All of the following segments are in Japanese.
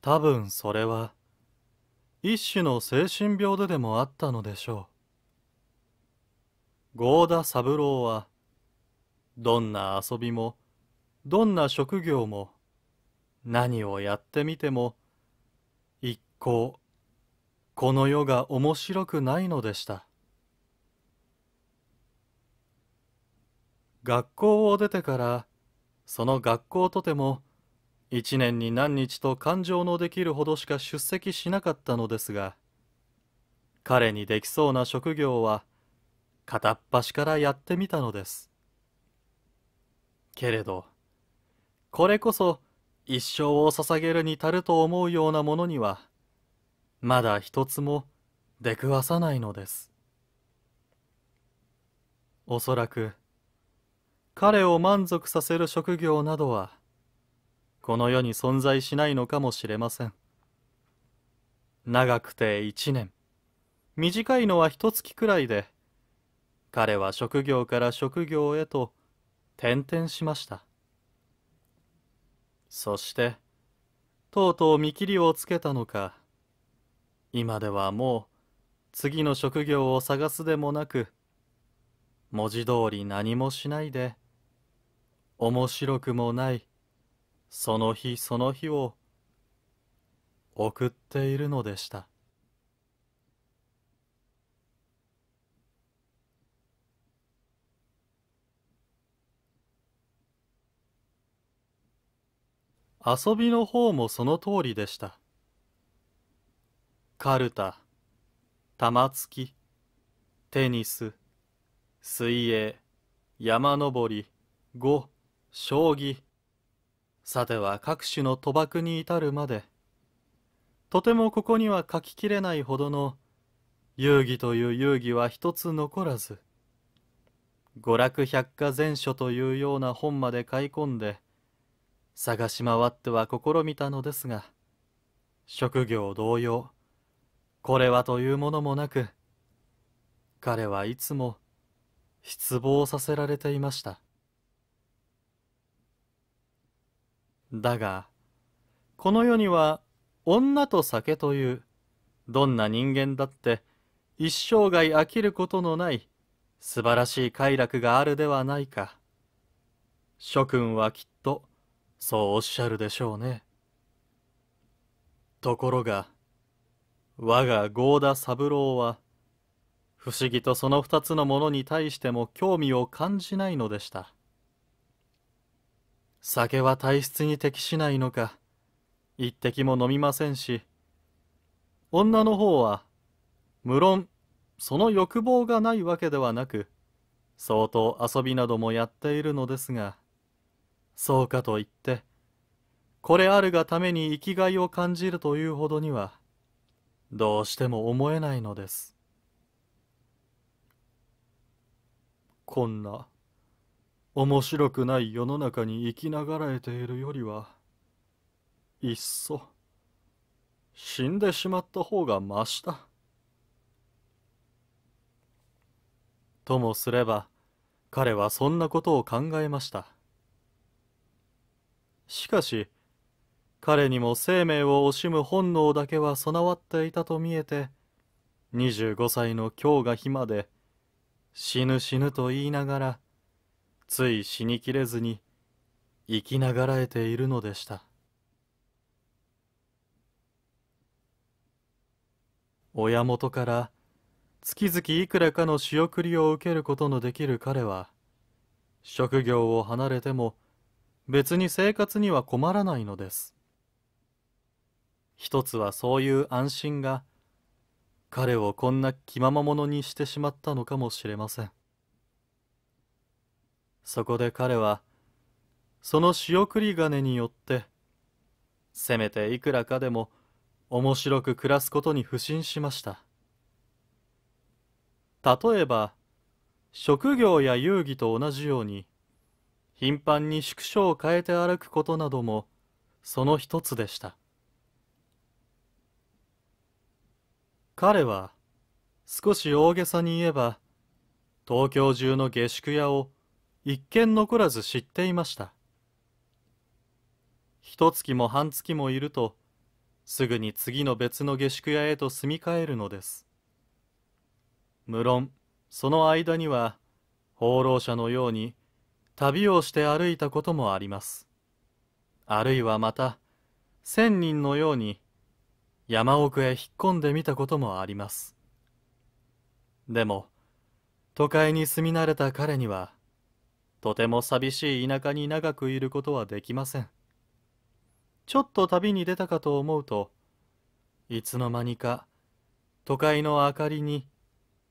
多分それは一種の精神病ででもあったのでしょう合田三郎はどんな遊びもどんな職業も何をやってみても一向この世が面白くないのでした学校を出てからその学校とても一年に何日と感情のできるほどしか出席しなかったのですが彼にできそうな職業は片っ端からやってみたのですけれどこれこそ一生を捧げるに足ると思うようなものにはまだ一つも出くわさないのですおそらく彼を満足させる職業などはこの世に存在しないのかもしれません長くて1年短いのは一月くらいで彼は職業から職業へと転々しましたそしてとうとう見切りをつけたのか今ではもう次の職業を探すでもなく文字通り何もしないで面白くもないその日その日を送っているのでした遊びの方もその通りでしたカルタ玉突きテニス水泳山登り碁将棋さては各種の賭博に至るまでとてもここには書ききれないほどの遊戯という遊戯は一つ残らず娯楽百科全書というような本まで買い込んで探し回っては試みたのですが職業同様これはというものもなく彼はいつも失望させられていましただが、この世には女と酒という、どんな人間だって一生涯飽きることのない素晴らしい快楽があるではないか。諸君はきっとそうおっしゃるでしょうね。ところが、我が郷田三郎は、不思議とその二つのものに対しても興味を感じないのでした。酒は体質に適しないのか一滴も飲みませんし女の方は無論その欲望がないわけではなく相当遊びなどもやっているのですがそうかといってこれあるがために生きがいを感じるというほどにはどうしても思えないのですこんな面白くない世の中に生きながらえているよりはいっそ死んでしまった方がましだともすれば彼はそんなことを考えましたしかし彼にも生命を惜しむ本能だけは備わっていたと見えて25歳の今日が日まで死ぬ死ぬと言いながらつい死にきれずに生きながらえているのでした親元から月々いくらかの仕送りを受けることのできる彼は職業を離れても別に生活には困らないのです一つはそういう安心が彼をこんな気まま者にしてしまったのかもしれませんそこで彼はその仕送り金によってせめていくらかでも面白く暮らすことに不信しました例えば職業や遊戯と同じように頻繁に宿所を変えて歩くことなどもその一つでした彼は少し大げさに言えば東京中の下宿屋を一見残らず知っていました一月も半月もいるとすぐに次の別の下宿屋へと住み替えるのです無論その間には放浪者のように旅をして歩いたこともありますあるいはまた千人のように山奥へ引っ込んでみたこともありますでも都会に住み慣れた彼にはとても寂しい田舎に長くいることはできませんちょっと旅に出たかと思うといつの間にか都会の明かりに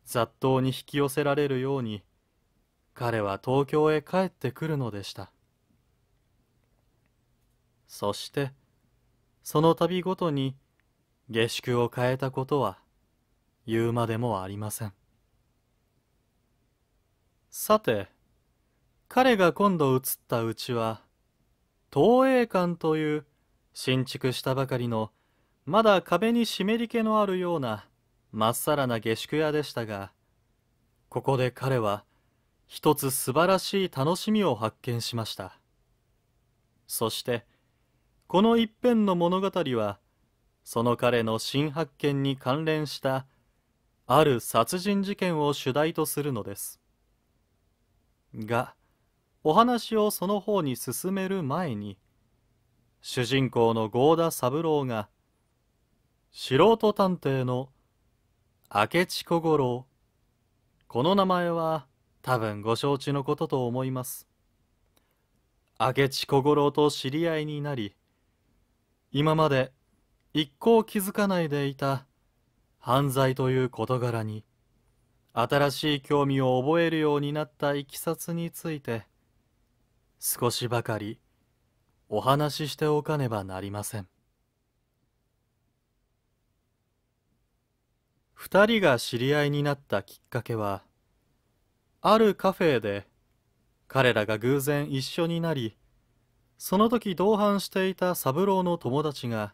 雑踏に引き寄せられるように彼は東京へ帰ってくるのでしたそしてその度ごとに下宿を変えたことは言うまでもありませんさて彼が今度移ったうちは東映館という新築したばかりのまだ壁に湿り気のあるようなまっさらな下宿屋でしたがここで彼は一つ素晴らしい楽しみを発見しましたそしてこの一編の物語はその彼の新発見に関連したある殺人事件を主題とするのですがお話をその方に進める前に主人公の郷田三郎が素人探偵の明智小五郎この名前は多分ご承知のことと思います明智小五郎と知り合いになり今まで一向気づかないでいた犯罪という事柄に新しい興味を覚えるようになったいきさつについて少しばかりお話ししておかねばなりません二人が知り合いになったきっかけはあるカフェで彼らが偶然一緒になりその時同伴していた三郎の友達が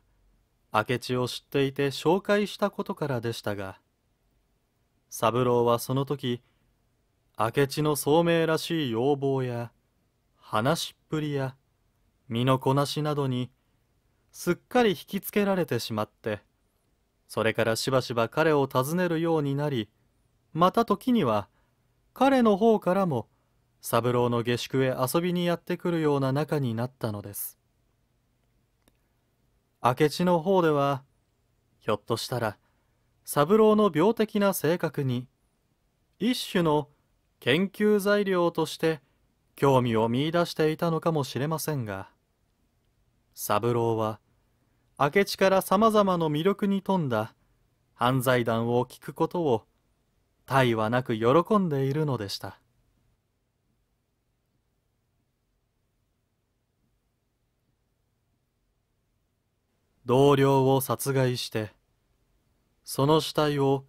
明智を知っていて紹介したことからでしたが三郎はその時明智の聡明らしい要望や話しっぷりや身のこなしなどにすっかり引きつけられてしまってそれからしばしば彼を訪ねるようになりまた時には彼の方からも三郎の下宿へ遊びにやってくるような仲になったのです明智の方ではひょっとしたら三郎の病的な性格に一種の研究材料として興味を見いだしていたのかもしれませんが三郎は明智からさまざまな魅力に富んだ犯罪談を聞くことを大はなく喜んでいるのでした同僚を殺害してその死体を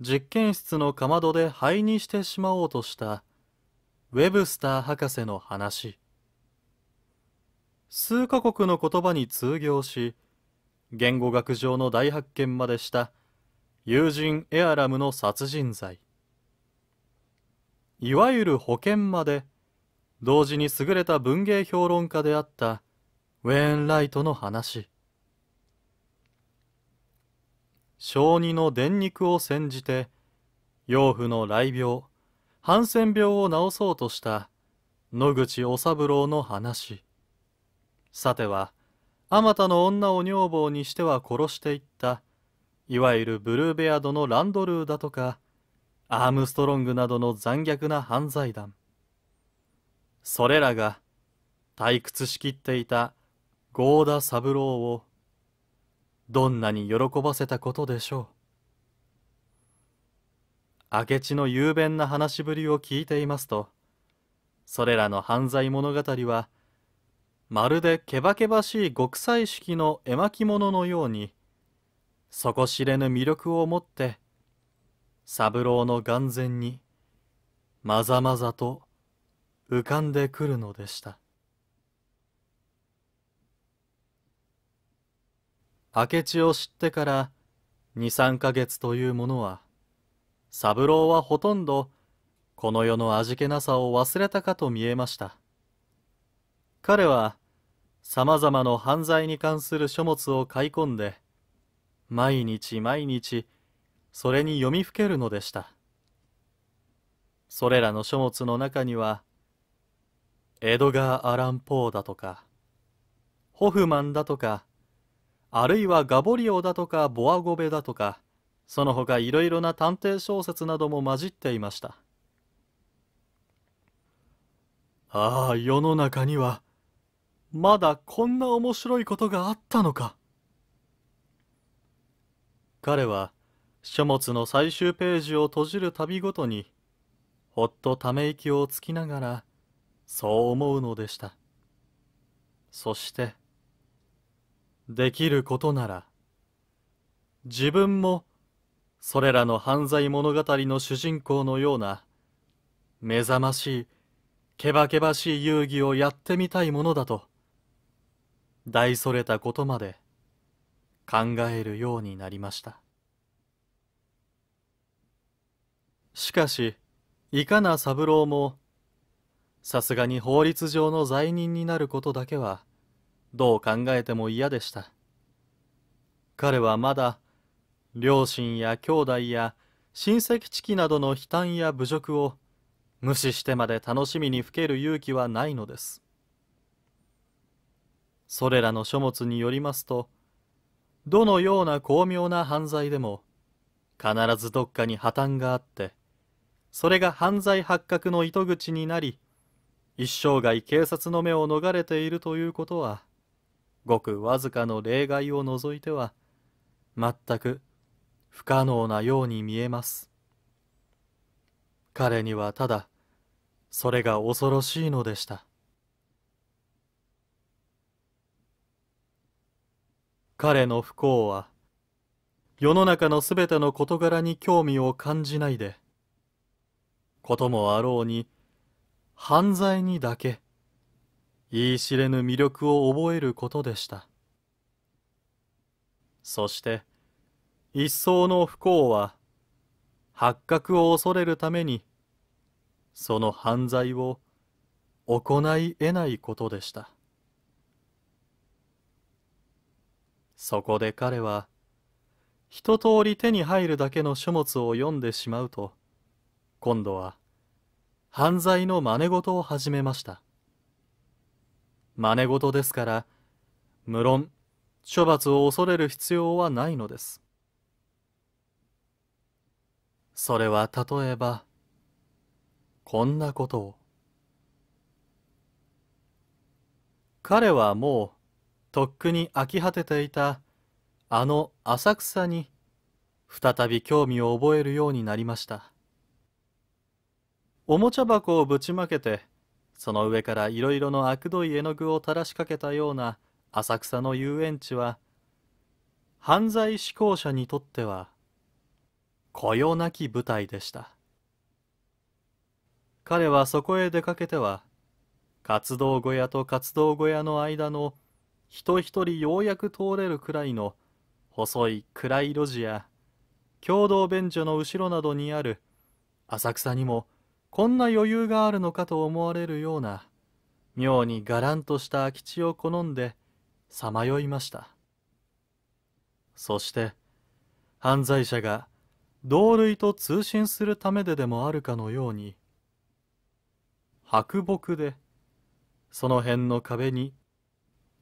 実験室のかまどで灰にしてしまおうとしたウェブスター博士の話数カ国の言葉に通行し言語学上の大発見までした友人エアラムの殺人罪いわゆる保険まで同時に優れた文芸評論家であったウェーンライトの話小児の電肉を煎じて養父の来病ハンセン病を治そうとした野口お三郎の話さてはあまたの女を女房にしては殺していったいわゆるブルーベアードのランドルーだとかアームストロングなどの残虐な犯罪団それらが退屈しきっていた郷田三郎をどんなに喜ばせたことでしょう明智の雄弁な話しぶりを聞いていますとそれらの犯罪物語はまるでけばけばしい極彩色の絵巻物のように底知れぬ魅力を持って三郎の眼前にまざまざと浮かんでくるのでした明智を知ってから23ヶ月というものは三郎はほとんどこの世の味気なさを忘れたかと見えました彼はさまざまな犯罪に関する書物を買い込んで毎日毎日それに読みふけるのでしたそれらの書物の中にはエドガー・アラン・ポーだとかホフマンだとかあるいはガボリオだとかボアゴベだとかその他いろいろな探偵小説なども混じっていましたああ世の中にはまだこんな面白いことがあったのか彼は書物の最終ページを閉じるたびごとにほっとため息をつきながらそう思うのでしたそしてできることなら自分もそれらの犯罪物語の主人公のような目覚ましいけばけばしい遊戯をやってみたいものだと大それたことまで考えるようになりましたしかしいかな三郎もさすがに法律上の罪人になることだけはどう考えても嫌でした彼はまだ両親や兄弟や親戚知己などの悲嘆や侮辱を無視してまで楽しみにふける勇気はないのですそれらの書物によりますとどのような巧妙な犯罪でも必ずどっかに破綻があってそれが犯罪発覚の糸口になり一生涯警察の目を逃れているということはごくわずかの例外を除いては全く不可能なように見えます。彼にはただ、それが恐ろしいのでした。彼の不幸は、世の中のすべての事柄に興味を感じないで、こともあろうに、犯罪にだけ、言い知れぬ魅力を覚えることでした。そして、一層の不幸は発覚を恐れるためにその犯罪を行い得ないことでしたそこで彼は一通り手に入るだけの書物を読んでしまうと今度は犯罪の真似事を始めました真似事ですから無論処罰を恐れる必要はないのですそれは例えば、こんなことを。彼はもう、とっくに飽き果てていた、あの浅草に、再び興味を覚えるようになりました。おもちゃ箱をぶちまけて、その上からいろいろのあくどい絵の具を垂らしかけたような浅草の遊園地は、犯罪志向者にとっては、こよなき舞台でした彼はそこへ出かけては活動小屋と活動小屋の間の人一人ようやく通れるくらいの細い暗い路地や共同便所の後ろなどにある浅草にもこんな余裕があるのかと思われるような妙にがらんとした空き地を好んでさまよいましたそして犯罪者が同類と通信するためででもあるかのように白木でその辺の壁に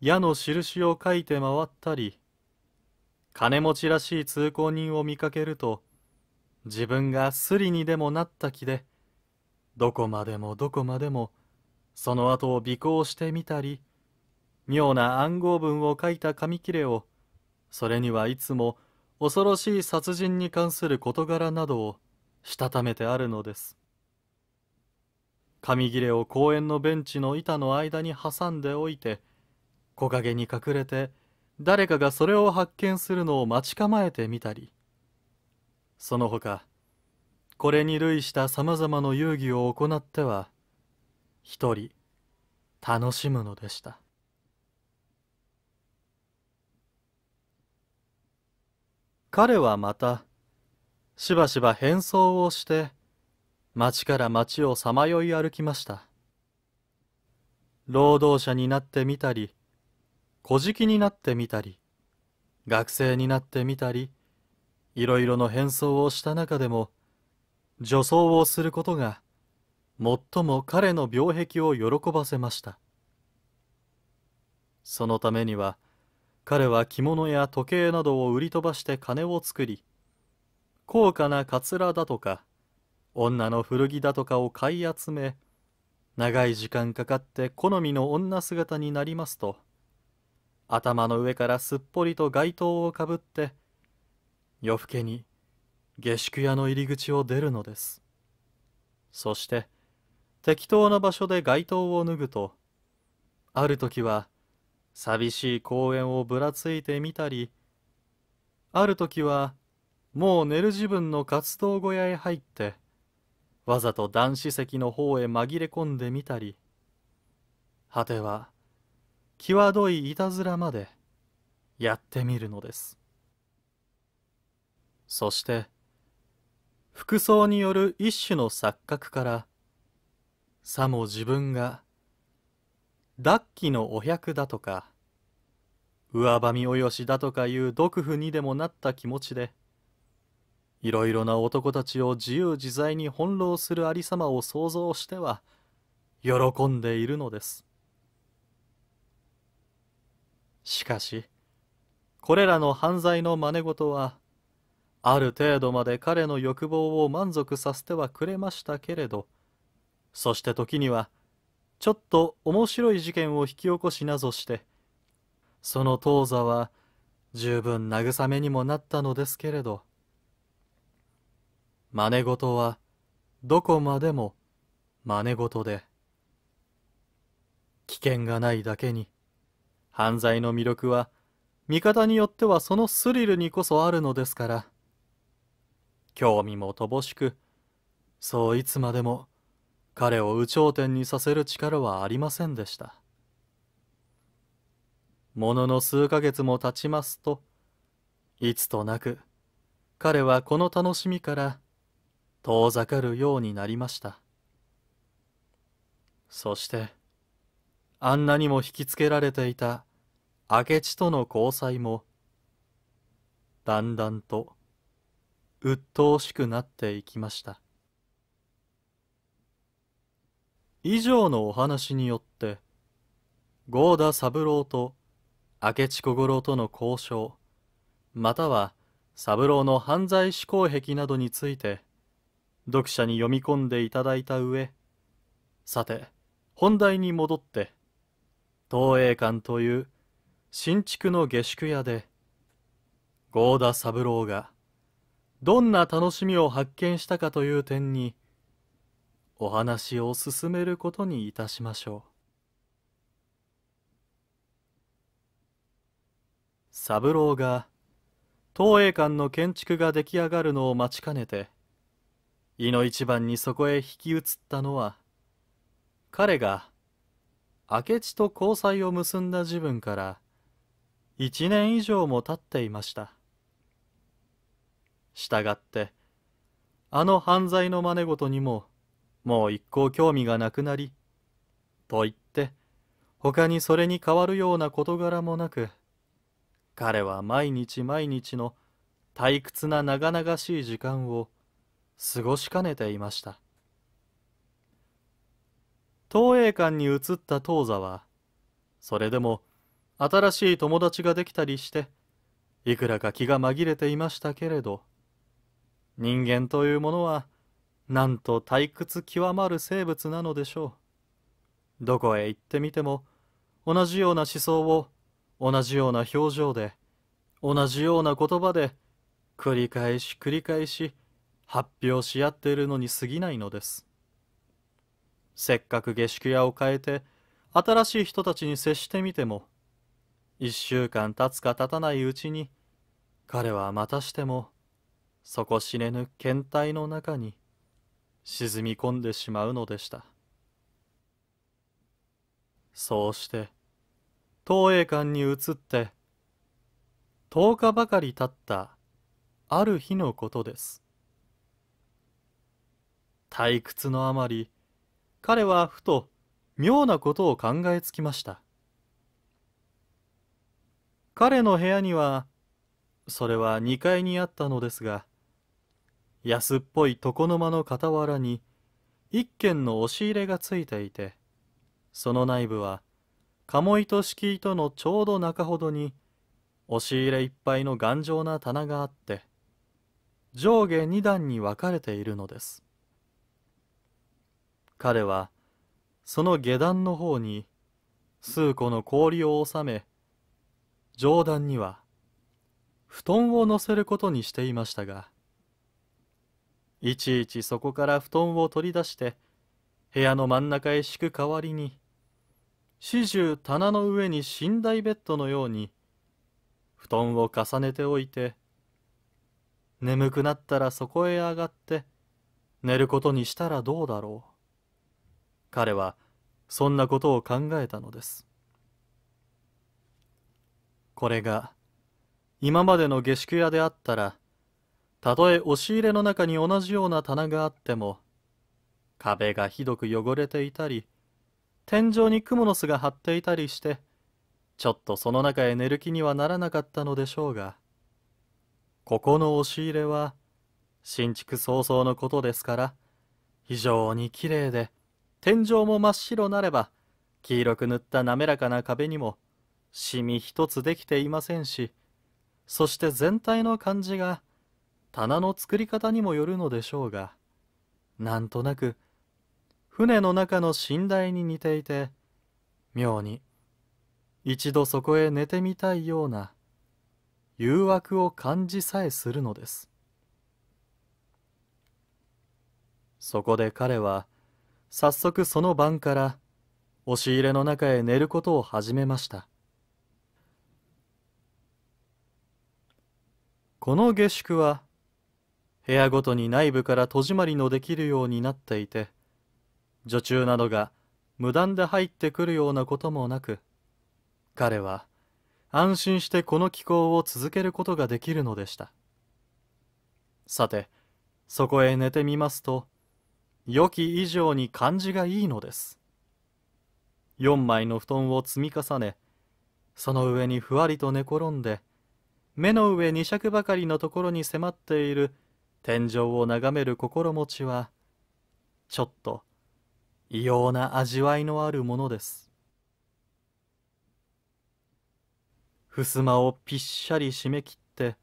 矢の印を書いて回ったり金持ちらしい通行人を見かけると自分がスリにでもなった気でどこまでもどこまでもその後を尾行してみたり妙な暗号文を書いた紙切れをそれにはいつも恐ろしい殺人に関する事柄などをしたためてあるのです紙切れを公園のベンチの板の間に挟んでおいて木陰に隠れて誰かがそれを発見するのを待ち構えてみたりその他これに類したさまざまな遊戯を行っては一人楽しむのでした。彼はまたしばしば変装をして町から町をさまよい歩きました労働者になってみたり小じになってみたり学生になってみたりいろいろの変装をした中でも女装をすることが最も彼の病壁を喜ばせましたそのためには彼は着物や時計などを売り飛ばして金を作り高価なかつらだとか女の古着だとかを買い集め長い時間かかって好みの女姿になりますと頭の上からすっぽりと街灯をかぶって夜更けに下宿屋の入り口を出るのですそして適当な場所で街灯を脱ぐとある時は寂しい公園をぶらついてみたりある時はもう寝る自分の活動小屋へ入ってわざと男子席の方へ紛れ込んでみたり果ては際どいいたずらまでやってみるのですそして服装による一種の錯覚からさも自分が脱気のお百だとか上ばみおよしだとかいう毒婦にでもなった気持ちでいろいろな男たちを自由自在に翻弄するありさまを想像しては喜んでいるのですしかしこれらの犯罪の真似事はある程度まで彼の欲望を満足させてはくれましたけれどそして時にはちょっと面白い事件を引き起こしなぞしてその当座は十分慰めにもなったのですけれど真似事はどこまでも真似事で危険がないだけに犯罪の魅力は味方によってはそのスリルにこそあるのですから興味も乏しくそういつまでも彼を有頂天にさせる力はありませんでしたものの数ヶ月も経ちますといつとなく彼はこの楽しみから遠ざかるようになりましたそしてあんなにも引きつけられていた明智との交際もだんだんと鬱陶しくなっていきました以上のお話によって郷田三郎と明智小五郎との交渉または三郎の犯罪思考癖などについて読者に読み込んでいただいた上さて本題に戻って東映館という新築の下宿屋で郷田三郎がどんな楽しみを発見したかという点にお話を進めることにいたしましょう三郎が東映館の建築が出来上がるのを待ちかねて胃の一番にそこへ引き移ったのは彼が明智と交際を結んだ時分から一年以上も経っていました従ってあの犯罪の真似事にももう一向興味がなくなり、と言って、他にそれに変わるような事柄もなく、彼は毎日毎日の退屈な長々しい時間を過ごしかねていました。東映館に移った東座は、それでも新しい友達ができたりして、いくらか気が紛れていましたけれど、人間というものは、なんと退屈極まる生物なのでしょうどこへ行ってみても同じような思想を同じような表情で同じような言葉で繰り返し繰り返し発表し合っているのに過ぎないのですせっかく下宿屋を変えて新しい人たちに接してみても1週間経つか経たないうちに彼はまたしても底知れぬ検体の中に沈み込んでしまうのでしたそうして東映館に移って10日ばかり経ったある日のことです退屈のあまり彼はふと妙なことを考えつきました彼の部屋にはそれは2階にあったのですが安っぽい床の間の傍らに一軒の押し入れがついていてその内部は鴨居と敷居とのちょうど中ほどに押し入れいっぱいの頑丈な棚があって上下2段に分かれているのです彼はその下段の方に数個の氷を収め上段には布団を乗せることにしていましたがいちいちそこから布団を取り出して部屋の真ん中へ敷く代わりに始終棚の上に寝台ベッドのように布団を重ねておいて眠くなったらそこへ上がって寝ることにしたらどうだろう彼はそんなことを考えたのですこれが今までの下宿屋であったらたとえ押し入れの中に同じような棚があっても壁がひどく汚れていたり天井に蜘蛛の巣が張っていたりしてちょっとその中へ寝る気にはならなかったのでしょうがここの押し入れは新築早々のことですから非常にきれいで天井も真っ白なれば黄色く塗った滑らかな壁にもシミ一つできていませんしそして全体の感じが棚の作り方にもよるのでしょうがなんとなく船の中の寝台に似ていて妙に一度そこへ寝てみたいような誘惑を感じさえするのですそこで彼は早速その晩から押し入れの中へ寝ることを始めましたこの下宿は部屋ごとに内部から戸締まりのできるようになっていて女中などが無断で入ってくるようなこともなく彼は安心してこの気候を続けることができるのでしたさてそこへ寝てみますと良き以上に感じがいいのです4枚の布団を積み重ねその上にふわりと寝転んで目の上2尺ばかりのところに迫っている天井を眺める心持ちはちょっと異様な味わいのあるものです襖をぴっしゃり締め切って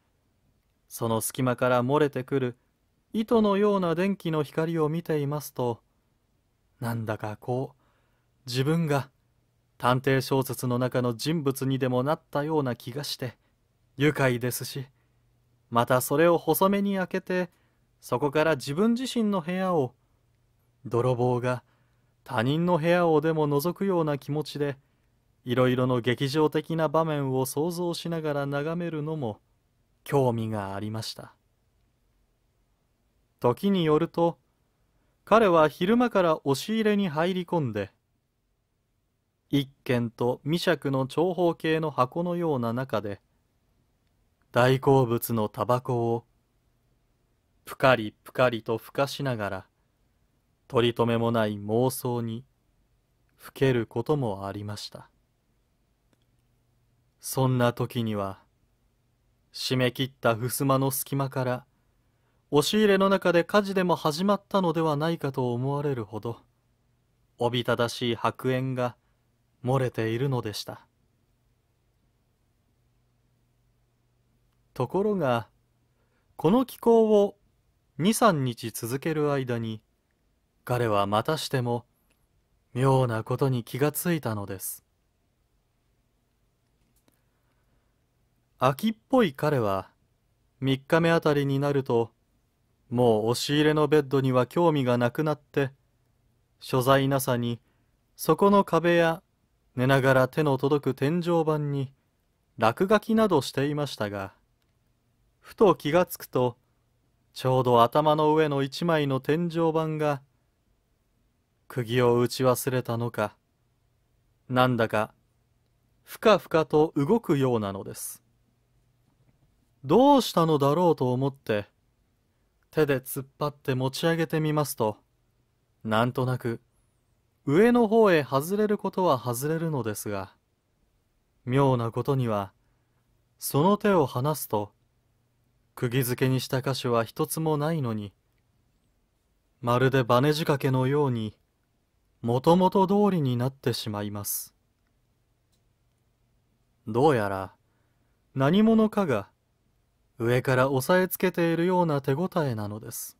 その隙間から漏れてくる糸のような電気の光を見ていますとなんだかこう自分が探偵小説の中の人物にでもなったような気がして愉快ですしまたそれを細めに開けてそこから自分自身の部屋を泥棒が他人の部屋をでも覗くような気持ちでいろいろの劇場的な場面を想像しながら眺めるのも興味がありました時によると彼は昼間から押し入れに入り込んで一軒と未尺の長方形の箱のような中で大好物のタバコをぷかりぷかりとふかしながら取り留めもない妄想にふけることもありましたそんな時には締め切った襖の隙間から押し入れの中で火事でも始まったのではないかと思われるほどおびただしい白煙が漏れているのでしたところがこの気候を23日続ける間に彼はまたしても妙なことに気がついたのです秋っぽい彼は3日目あたりになるともう押し入れのベッドには興味がなくなって所在なさにそこの壁や寝ながら手の届く天井板に落書きなどしていましたがふと気がつくとちょうど頭の上の一枚の天井板が釘を打ち忘れたのかなんだかふかふかと動くようなのですどうしたのだろうと思って手で突っ張って持ち上げてみますとなんとなく上の方へ外れることは外れるのですが妙なことにはその手を離すと釘付けにした箇所は一つもないのに、まるでバネ仕掛けのように、もともと通りになってしまいます。どうやら、何者かが、上から押さえつけているような手応えなのです。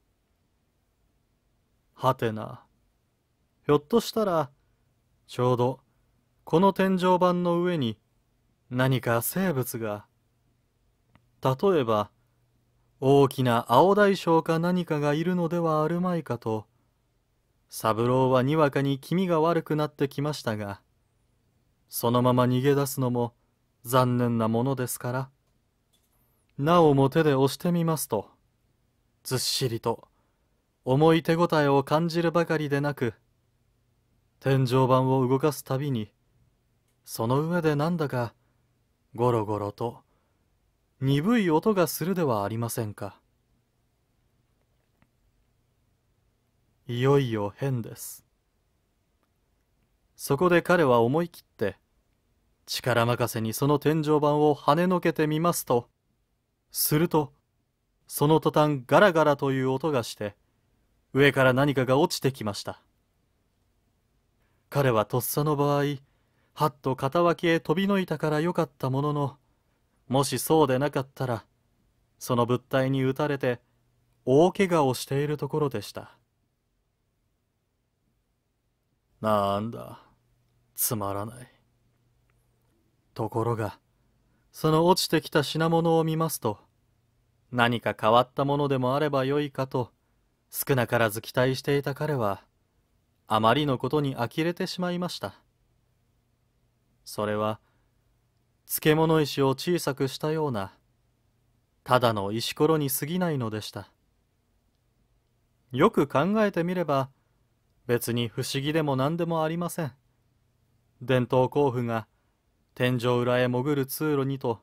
はてな。ひょっとしたら、ちょうど、この天井板の上に、何か生物が、例えば、大きな青大将か何かがいるのではあるまいかと三郎はにわかに気味が悪くなってきましたがそのまま逃げ出すのも残念なものですからなおも手で押してみますとずっしりと重い手応えを感じるばかりでなく天井板を動かすたびにその上でなんだかゴロゴロと鈍い音がするではありませんかいよいよ変ですそこで彼は思い切って力任せにその天井板を跳ねのけてみますとするとその途端ガラガラという音がして上から何かが落ちてきました彼はとっさの場合はっと肩脇へ飛びのいたからよかったもののもしそうでなかったらその物体に打たれて大怪我をしているところでしたなんだつまらないところがその落ちてきた品物を見ますと何か変わったものでもあればよいかと少なからず期待していた彼はあまりのことに呆れてしまいましたそれは漬物石を小さくしたようなただの石ころに過ぎないのでしたよく考えてみれば別に不思議でも何でもありません伝統工夫が天井裏へ潜る通路にと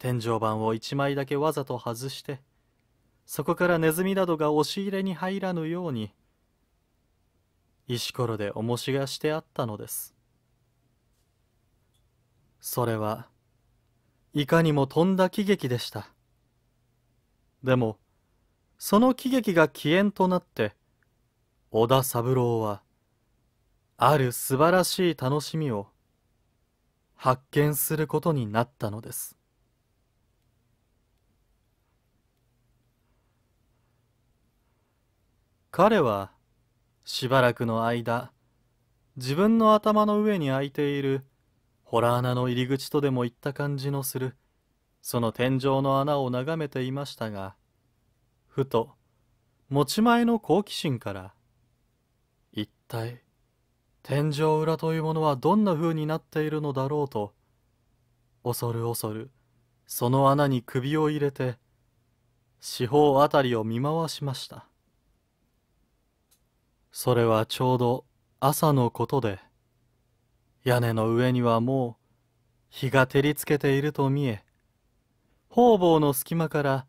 天井板を一枚だけわざと外してそこからネズミなどが押し入れに入らぬように石ころで重しがしてあったのですそれはいかにも飛んだ喜劇でしたでもその喜劇が起源となって小田三郎はある素晴らしい楽しみを発見することになったのです彼はしばらくの間自分の頭の上に空いている洞穴の入り口とでも言った感じのするその天井の穴を眺めていましたがふと持ち前の好奇心から一体天井裏というものはどんな風になっているのだろうと恐る恐るその穴に首を入れて四方辺りを見回しましたそれはちょうど朝のことで。屋根の上にはもう日が照りつけていると見え方々の隙間から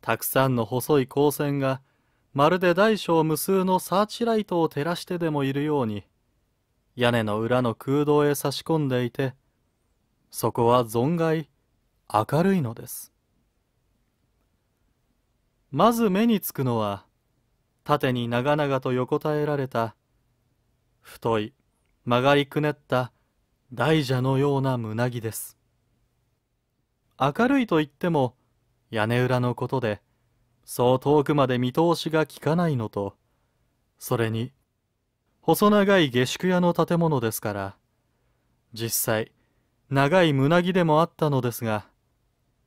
たくさんの細い光線がまるで大小無数のサーチライトを照らしてでもいるように屋根の裏の空洞へ差し込んでいてそこは存外明るいのですまず目につくのは縦に長々と横たえられた太い曲がりくねった大蛇のような胸木です明るいといっても屋根裏のことでそう遠くまで見通しがきかないのとそれに細長い下宿屋の建物ですから実際長い胸着でもあったのですが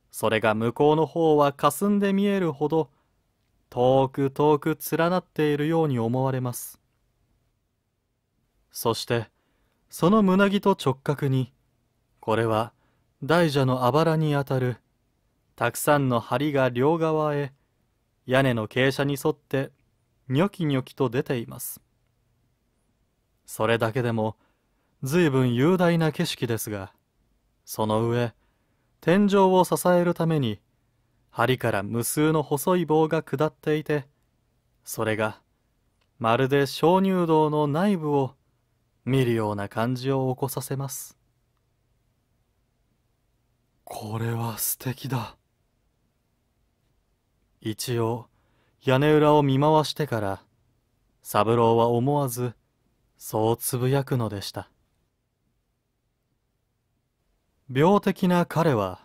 それが向こうの方はかすんで見えるほど遠く遠く連なっているように思われますそしてその胸着と直角にこれは大蛇のあばらにあたるたくさんの梁が両側へ屋根の傾斜に沿ってニョキニョキと出ていますそれだけでも随分雄大な景色ですがその上天井を支えるために針から無数の細い棒が下っていてそれがまるで鍾乳洞の内部を見るような感じを起こさせますこれは素敵だ一応屋根裏を見回してから三郎は思わずそうつぶやくのでした病的な彼は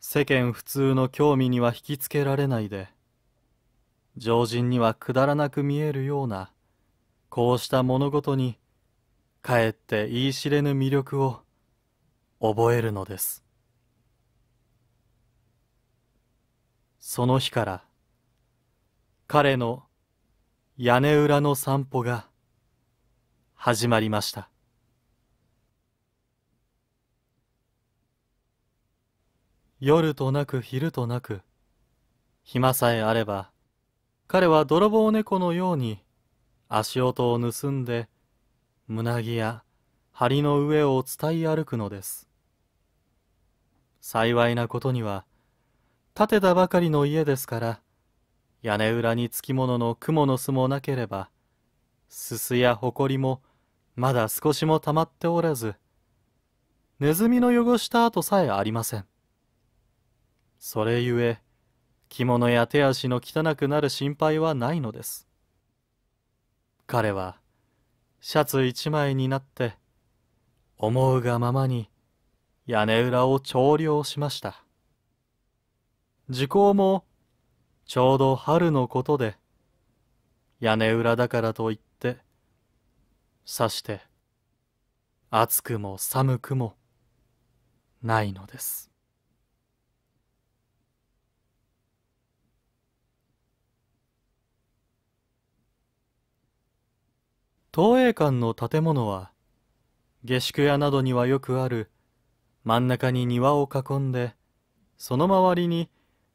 世間普通の興味には引きつけられないで常人にはくだらなく見えるようなこうした物事にかえって言い知れぬ魅力を覚えるのですその日から彼の屋根裏の散歩が始まりました夜となく昼となく暇さえあれば彼は泥棒猫のように足音を盗んで胸着や梁の上を伝い歩くのです幸いなことには建てたばかりの家ですから屋根裏につきものの蜘蛛の巣もなければすすやほこりもまだ少しもたまっておらずネズミの汚した跡さえありませんそれゆえ着物や手足の汚くなる心配はないのです彼はシャツ一枚になって思うがままに屋根裏を調量しました時効もちょうど春のことで屋根裏だからといってさして暑くも寒くもないのです東映館の建物は下宿屋などにはよくある真ん中に庭を囲んでその周りに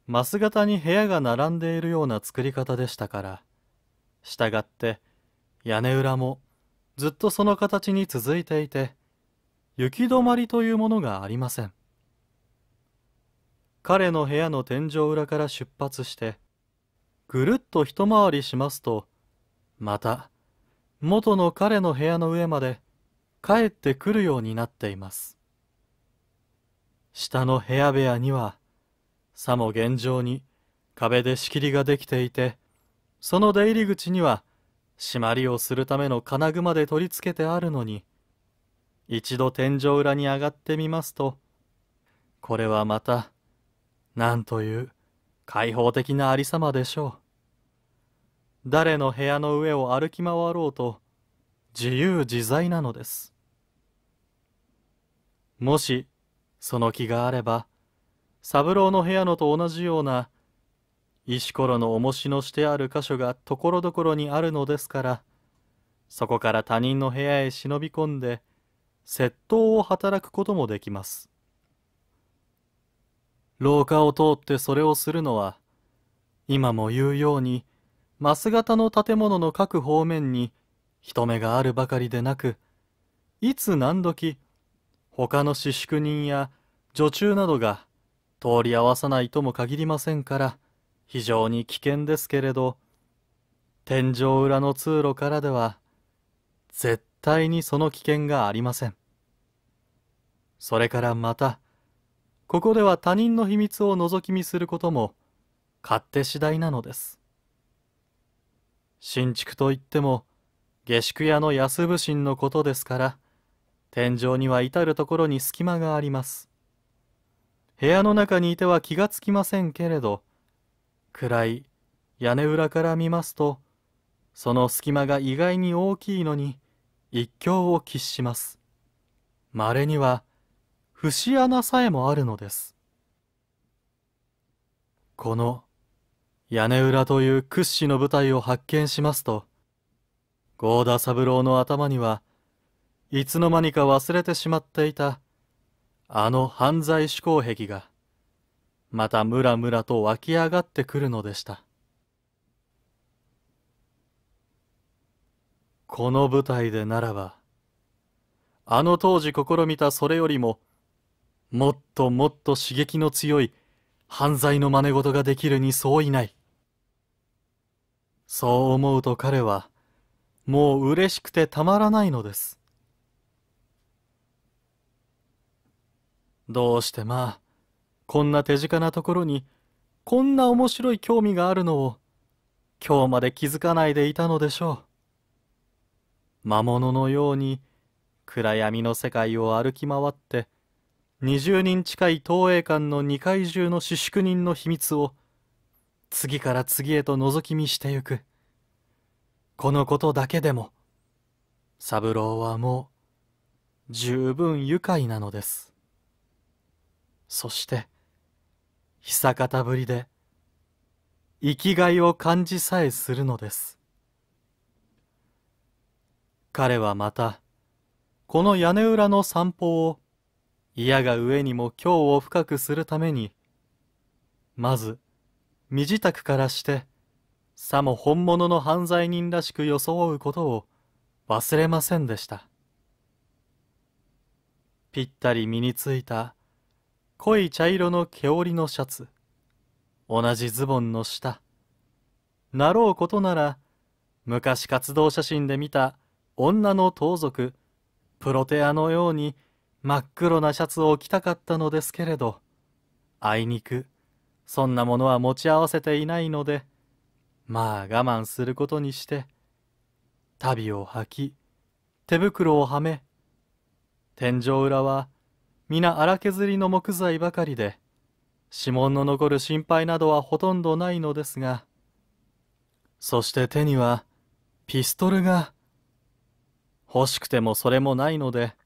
マス型に部屋が並んでいるような作り方でしたからしたがって屋根裏もずっとその形に続いていて行き止まりというものがありません彼の部屋の天井裏から出発してぐるっと一回りしますとまた元の彼の部屋の上まで帰ってくるようになっています。下の部屋部屋には、さも現状に壁で仕切りができていて、その出入り口には締まりをするための金具まで取り付けてあるのに、一度天井裏に上がってみますと、これはまた、何という開放的なありさまでしょう。誰の部屋の上を歩き回ろうと自由自在なのですもしその気があれば三郎の部屋のと同じような石ころの重しのしてある箇所がところどころにあるのですからそこから他人の部屋へ忍び込んで窃盗を働くこともできます廊下を通ってそれをするのは今も言うようにマス型の建物の各方面に人目があるばかりでなくいつ何時他の私宿人や女中などが通り合わさないとも限りませんから非常に危険ですけれど天井裏の通路からでは絶対にその危険がありませんそれからまたここでは他人の秘密を覗き見することも勝手次第なのです新築といっても下宿屋の安武神のことですから天井には至る所に隙間があります部屋の中にいては気がつきませんけれど暗い屋根裏から見ますとその隙間が意外に大きいのに一興を喫しますまれには節穴さえもあるのですこの屋根裏という屈指の舞台を発見しますと郷田三郎の頭にはいつの間にか忘れてしまっていたあの犯罪思考癖がまたムラムラと湧き上がってくるのでしたこの舞台でならばあの当時試みたそれよりももっともっと刺激の強い犯罪の真似事ができるに相違ないそう思うと彼はもう嬉しくてたまらないのですどうしてまあこんな手近なところにこんな面白い興味があるのを今日まで気づかないでいたのでしょう魔物のように暗闇の世界を歩き回って20人近い東映館の2階中の私宿人の秘密を次から次へと覗き見してゆくこのことだけでも三郎はもう十分愉快なのですそして久方ぶりで生きがいを感じさえするのです彼はまたこの屋根裏の散歩を嫌が上にも今日を深くするためにまず身支度からしてさも本物の犯罪人らしく装うことを忘れませんでしたぴったり身についた濃い茶色の毛織のシャツ同じズボンの下なろうことなら昔活動写真で見た女の盗賊プロテアのように真っ黒なシャツを着たかったのですけれどあいにくそんなものは持ち合わせていないのでまあ我慢することにして足袋を履き手袋をはめ天井裏は皆荒削りの木材ばかりで指紋の残る心配などはほとんどないのですがそして手にはピストルが欲しくてもそれもないので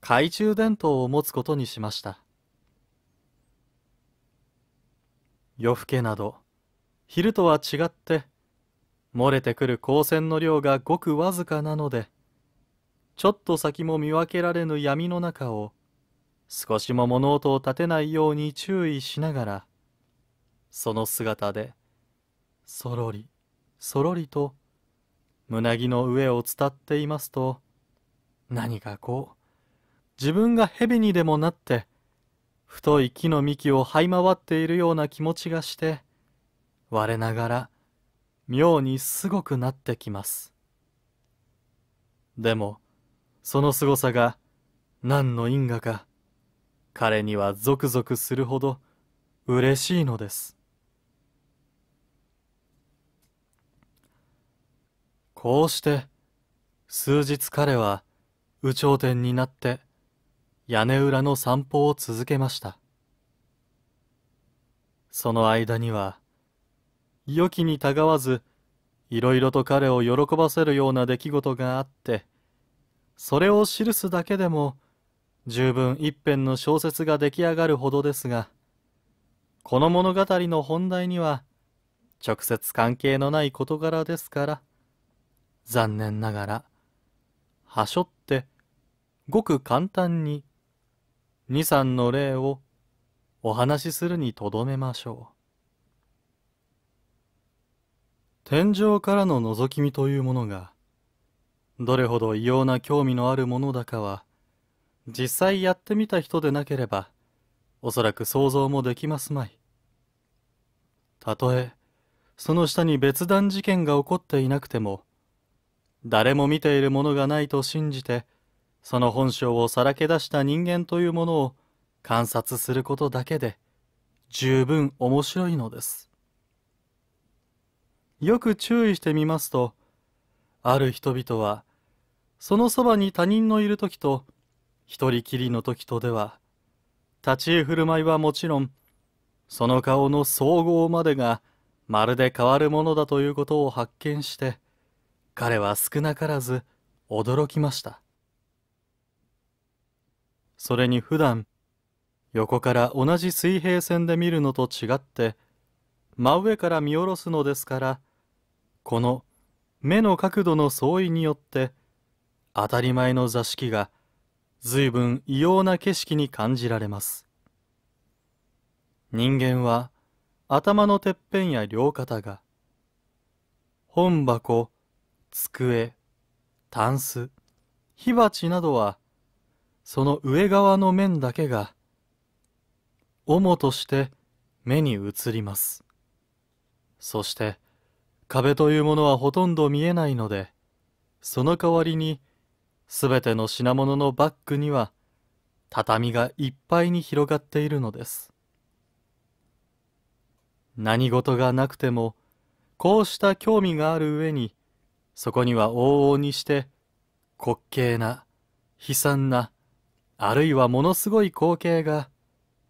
懐中電灯を持つことにしました夜更けなど昼とは違って漏れてくる光線の量がごくわずかなのでちょっと先も見分けられぬ闇の中を少しも物音を立てないように注意しながらその姿でそろりそろりと胸着の上を伝っていますと何かこう自分が蛇にでもなって太い木の幹を這い回っているような気持ちがして我ながら妙にすごくなってきますでもそのすごさが何の因果か彼にはゾクゾクするほど嬉しいのですこうして数日彼は有頂天になって屋根裏の散歩を続けましたその間には良きにたがわずいろいろと彼を喜ばせるような出来事があってそれを記すだけでも十分一編の小説が出来上がるほどですがこの物語の本題には直接関係のない事柄ですから残念ながらはしょってごく簡単に二三の例をお話しするにとどめましょう。天井からの覗き見というものが、どれほど異様な興味のあるものだかは、実際やってみた人でなければ、おそらく想像もできますまい。たとえ、その下に別段事件が起こっていなくても、誰も見ているものがないと信じて、その本性をさらけ出した人間というものを観察することだけで十分面白いのです。よく注意してみますと、ある人々は、そのそばに他人のいる時と、一人きりの時とでは、立ち居振る舞いはもちろん、その顔の総合までがまるで変わるものだということを発見して、彼は少なからず驚きました。それに普段横から同じ水平線で見るのと違って真上から見下ろすのですからこの目の角度の相違によって当たり前の座敷が随分異様な景色に感じられます人間は頭のてっぺんや両肩が本箱机タンス火鉢などはその上側の面だけが主として目に映りますそして壁というものはほとんど見えないのでその代わりにすべての品物のバッグには畳がいっぱいに広がっているのです何事がなくてもこうした興味がある上にそこには往々にして滑稽な悲惨なあるいはものすごい光景が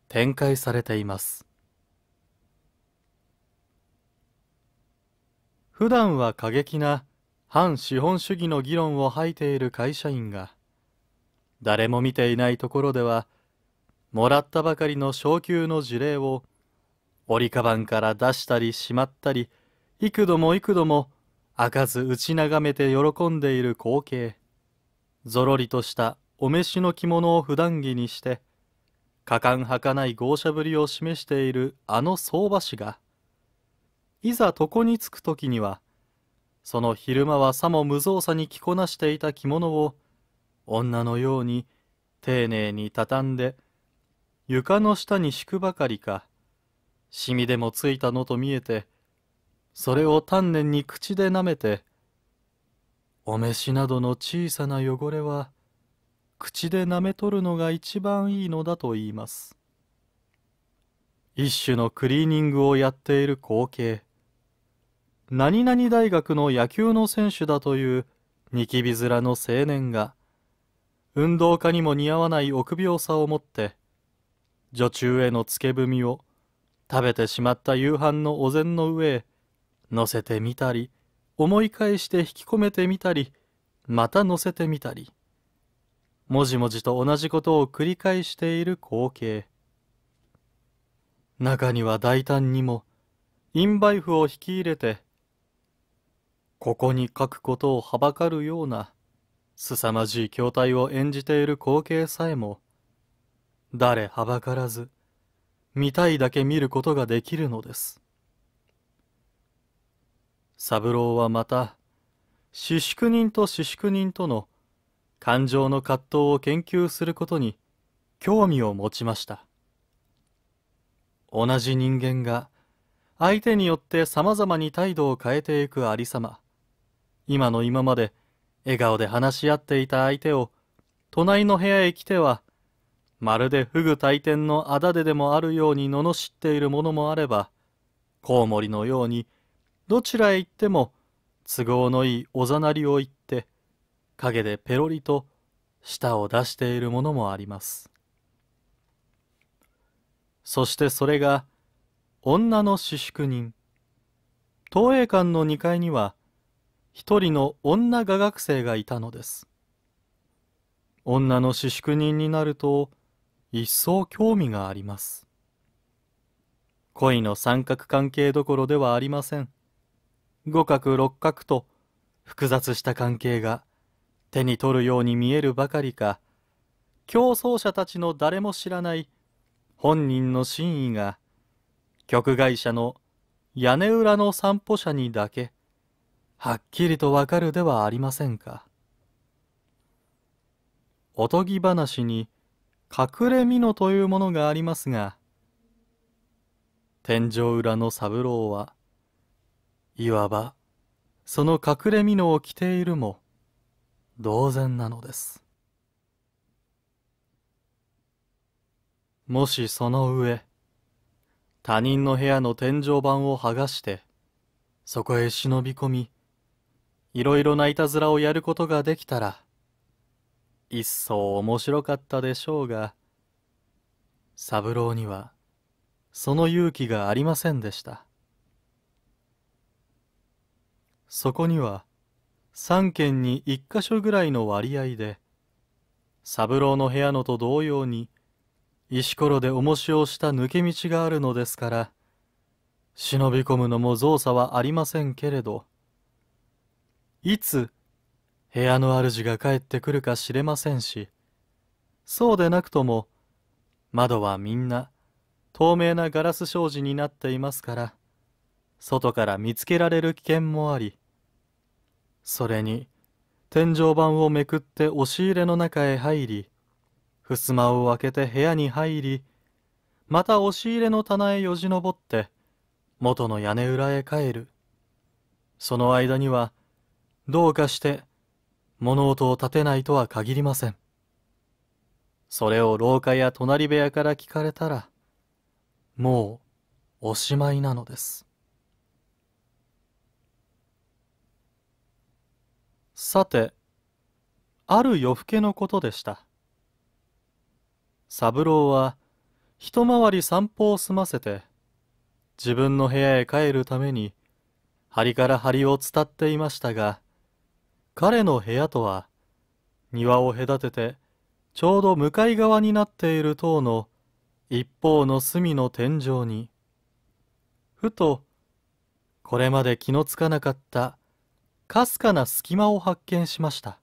展開されています普段は過激な反資本主義の議論を吐いている会社員が誰も見ていないところではもらったばかりの昇給の事例を折りかばんから出したりしまったり幾度も幾度も開かず打ち眺めて喜んでいる光景ぞろりとしたお召しの着物を普段着にして果敢儚い豪奢ぶりを示しているあの相場師がいざ床に着く時にはその昼間はさも無造作に着こなしていた着物を女のように丁寧に畳んで床の下に敷くばかりかシミでもついたのと見えてそれを丹念に口で舐めてお召しなどの小さな汚れは口で舐めとるのが一番いいのだと言います一種のクリーニングをやっている光景何々大学の野球の選手だというニキビ面の青年が運動家にも似合わない臆病さを持って女中へのつけ踏みを食べてしまった夕飯のお膳の上へ乗せてみたり思い返して引き込めてみたりまた乗せてみたりもじもじと同じことを繰り返している光景中には大胆にも陰梅譜を引き入れてここに書くことをはばかるような凄まじい筐体を演じている光景さえも誰はばからず見たいだけ見ることができるのです三郎はまた四宿人と四宿人との感情の葛藤を研究することに興味を持ちました同じ人間が相手によって様々に態度を変えていくありさま今の今まで笑顔で話し合っていた相手を隣の部屋へ来てはまるでフグ大天のあだででもあるように罵っているものもあればコウモリのようにどちらへ行っても都合のいいおざなりを言って陰でペロリと舌を出しているものもあります。そしてそれが女の私宿人。東映館の2階には一人の女画学生がいたのです。女の私宿人になると一層興味があります。恋の三角関係どころではありません。五角六角と複雑した関係が手に取るように見えるばかりか競争者たちの誰も知らない本人の真意が曲会社の屋根裏の散歩者にだけはっきりとわかるではありませんかおとぎ話に隠れ蓑のというものがありますが天井裏の三郎はいわばその隠れ蓑のを着ているも同然なのですもしその上他人の部屋の天井板を剥がしてそこへ忍び込みいろいろないたずらをやることができたら一層面白かったでしょうが三郎にはその勇気がありませんでしたそこには3軒に1か所ぐらいの割合で三郎の部屋のと同様に石ころで重しをした抜け道があるのですから忍び込むのも造作はありませんけれどいつ部屋の主が帰ってくるか知れませんしそうでなくとも窓はみんな透明なガラス障子になっていますから外から見つけられる危険もありそれに天井板をめくって押し入れの中へ入り襖を開けて部屋に入りまた押し入れの棚へよじ登って元の屋根裏へ帰るその間にはどうかして物音を立てないとは限りませんそれを廊下や隣部屋から聞かれたらもうおしまいなのですさて、ある夜更けのことでした。三郎は、一回り散歩を済ませて、自分の部屋へ帰るために、梁から梁を伝っていましたが、彼の部屋とは、庭を隔てて、ちょうど向かい側になっている塔の一方の隅の天井に、ふと、これまで気のつかなかったかすかな隙間を発見しました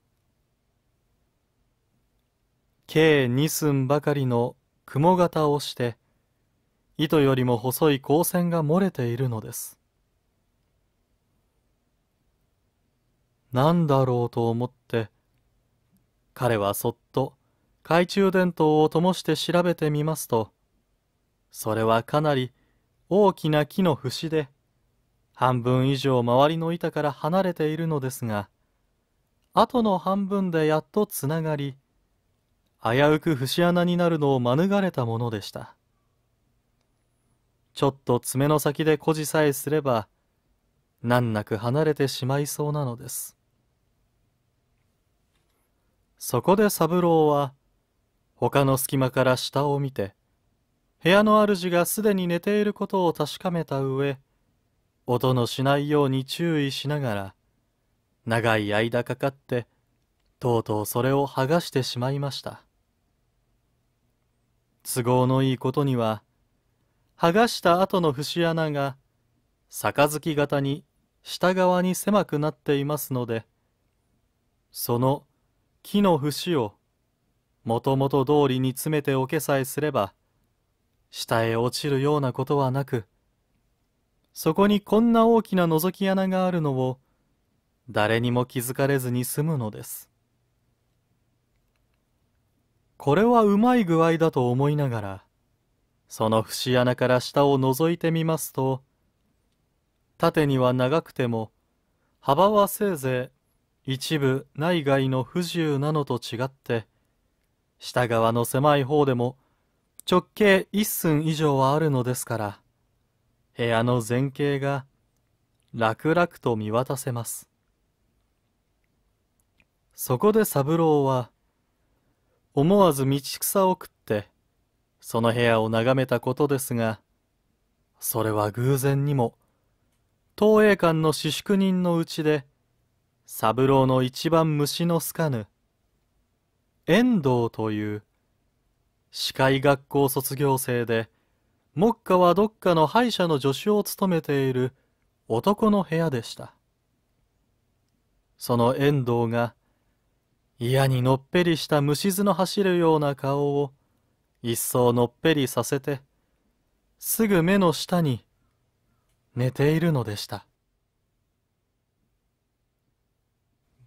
計二寸ばかりの雲型をして糸よりも細い光線が漏れているのです何だろうと思って彼はそっと懐中電灯を灯して調べてみますとそれはかなり大きな木の節で半分以上周りの板から離れているのですが後の半分でやっとつながり危うく節穴になるのを免れたものでしたちょっと爪の先でこじさえすれば難なく離れてしまいそうなのですそこで三郎は他の隙間から下を見て部屋の主がすでに寝ていることを確かめた上音のしないように注意しながら長い間かかってとうとうそれを剥がしてしまいました都合のいいことには剥がした後の節穴が杯型に下側に狭くなっていますのでその木の節をもともと通りに詰めておけさえすれば下へ落ちるようなことはなくそこにこんな大きな覗き穴があるのを誰にも気づかれずに済むのですこれはうまい具合だと思いながらその節穴から下を覗いてみますと縦には長くても幅はせいぜい一部内外の不自由なのと違って下側の狭い方でも直径1寸以上はあるのですから部屋の全景が楽々と見渡せます。そこで三郎は、思わず道草を食って、その部屋を眺めたことですが、それは偶然にも、東映館の私宿人のうちで、三郎の一番虫の好かぬ、遠藤という、歯科医学校卒業生で、目下はどっかの歯医者の助手を務めている男の部屋でした。その遠藤が嫌にのっぺりした虫図の走るような顔を一層のっぺりさせてすぐ目の下に寝ているのでした。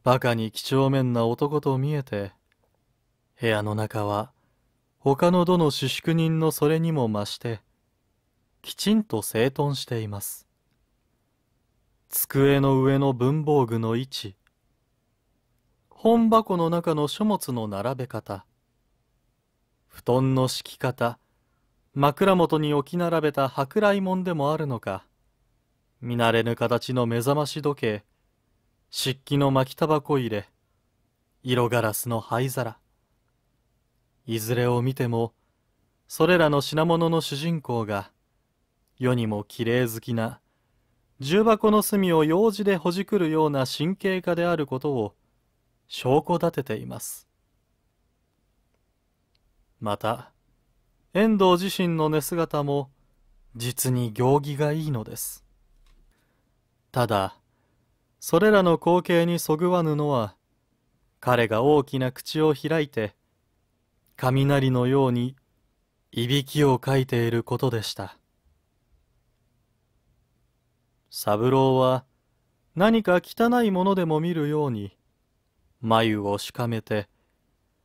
バカに几帳面な男と見えて部屋の中は他のどの主宿人のそれにも増してきちんと整頓しています机の上の文房具の位置本箱の中の書物の並べ方布団の敷き方枕元に置き並べた舶来物でもあるのか見慣れぬ形の目覚まし時計漆器の巻きタバコ入れ色ガラスの灰皿いずれを見てもそれらの品物の主人公が世にも綺麗好きな重箱の隅を用事でほじくるような神経科であることを証拠立てていますまた遠藤自身の寝姿も実に行儀がいいのですただそれらの光景にそぐわぬのは彼が大きな口を開いて雷のようにいびきをかいていることでした三郎は何か汚いものでも見るように眉をしかめて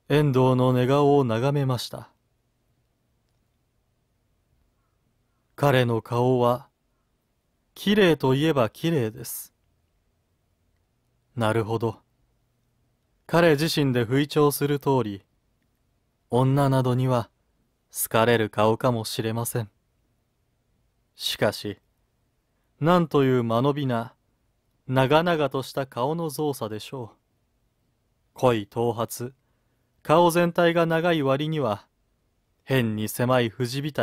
遠藤の寝顔を眺めました彼の顔はきれいといえばきれいですなるほど彼自身で吹聴する通り女などには好かれる顔かもしれませんしかしなんという間延びな、長々とした顔の造作でしょう。濃い頭髪、顔全体が長い割には、変に狭い藤い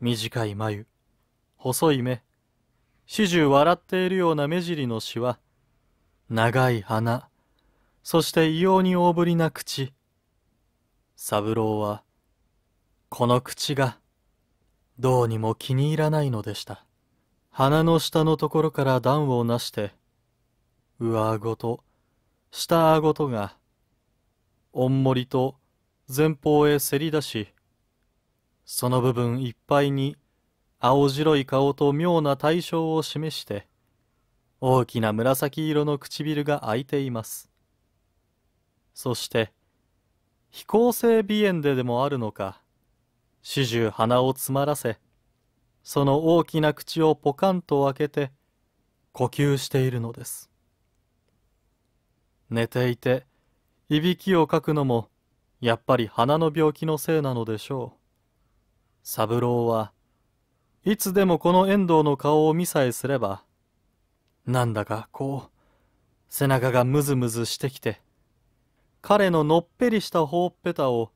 短い眉、細い目、始終笑っているような目尻のしわ、長い鼻、そして異様に大ぶりな口。三郎は、この口が、どうにも気に入らないのでした。鼻の下のところから段をなして、上ごと下顎とが、おんもりと前方へせり出し、その部分いっぱいに青白い顔と妙な対象を示して、大きな紫色の唇が開いています。そして、非行性鼻炎ででもあるのか、始終鼻を詰まらせ、その大きな口をポカンと開けて呼吸しているのです寝ていていびきをかくのもやっぱり鼻の病気のせいなのでしょう三郎はいつでもこの遠藤の顔を見さえすればなんだかこう背中がムズムズしてきて彼ののっぺりしたほっぺたを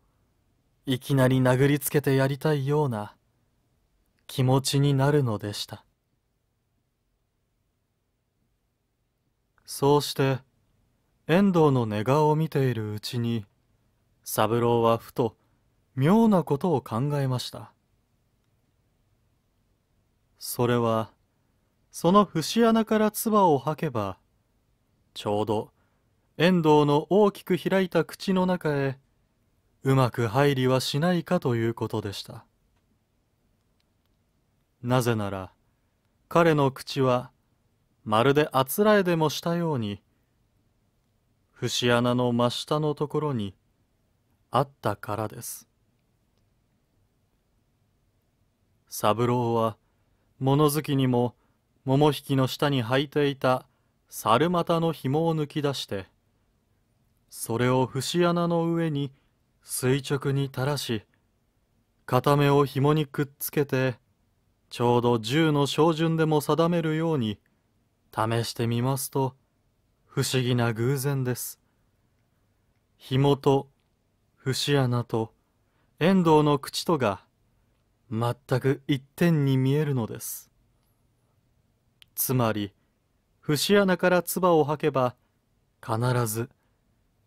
いきなり殴りつけてやりたいような気持ちになるのでしたそうして遠藤の寝顔を見ているうちに三郎はふと妙なことを考えましたそれはその節穴から唾を吐けばちょうど遠藤の大きく開いた口の中へうまく入りはしないかということでした。なぜなら彼の口はまるであつらえでもしたように節穴の真下のところにあったからです三郎は物好きにも桃引きの下に履いていた猿股の紐を抜き出してそれを節穴の上に垂直に垂らし片目を紐にくっつけてちょうど10の照準でも定めるように試してみますと不思議な偶然です紐と節穴と遠藤の口とが全く一点に見えるのですつまり節穴から唾を吐けば必ず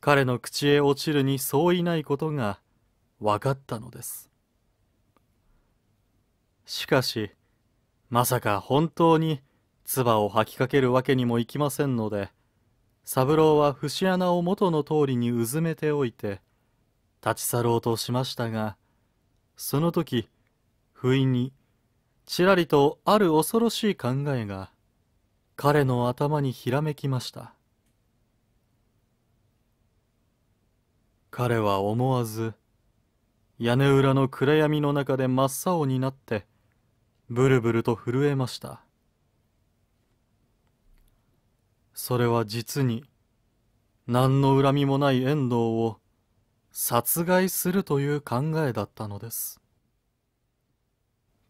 彼の口へ落ちるに相違ないことが分かったのですしかしまさか本当に唾を吐きかけるわけにもいきませんので三郎は節穴を元の通りにうずめておいて立ち去ろうとしましたがその時不意にちらりとある恐ろしい考えが彼の頭にひらめきました彼は思わず屋根裏の暗闇の中で真っ青になってブルブルと震えましたそれは実に何の恨みもない遠藤を殺害するという考えだったのです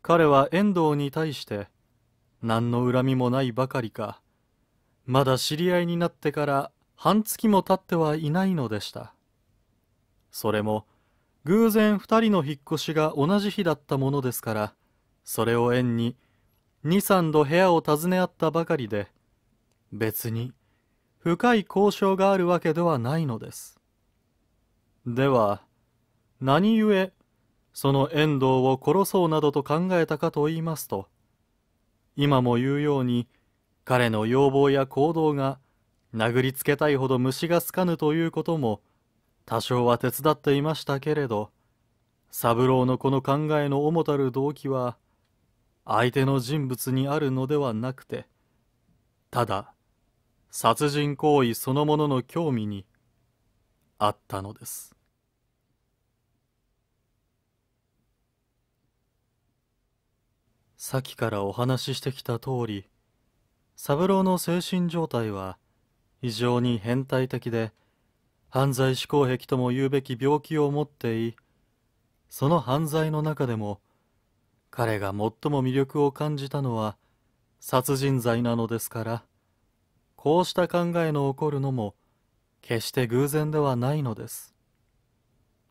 彼は遠藤に対して何の恨みもないばかりかまだ知り合いになってから半月も経ってはいないのでしたそれも偶然二人の引っ越しが同じ日だったものですからそれを縁に二三度部屋を訪ね合ったばかりで別に深い交渉があるわけではないのですでは何故その遠藤を殺そうなどと考えたかと言いますと今も言うように彼の要望や行動が殴りつけたいほど虫がつかぬということも多少は手伝っていましたけれど三郎のこの考えの主たる動機は相手の人物にあるのではなくてただ殺人行為そのものの興味にあったのですさっきからお話ししてきた通り三郎の精神状態は非常に変態的で犯罪思考癖とも言うべき病気を持っていその犯罪の中でも彼が最も魅力を感じたのは殺人罪なのですからこうした考えの起こるのも決して偶然ではないのです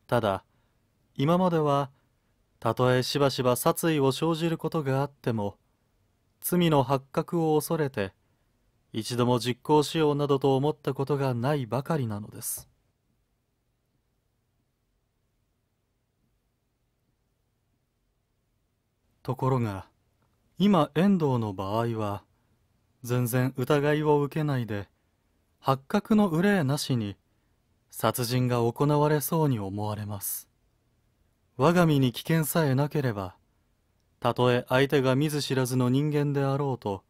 ただ今まではたとえしばしば殺意を生じることがあっても罪の発覚を恐れて一度も実行しようなどと思ったことがないばかりなのですところが今遠藤の場合は全然疑いを受けないで発覚の憂いなしに殺人が行われそうに思われます我が身に危険さえなければたとえ相手が見ず知らずの人間であろうと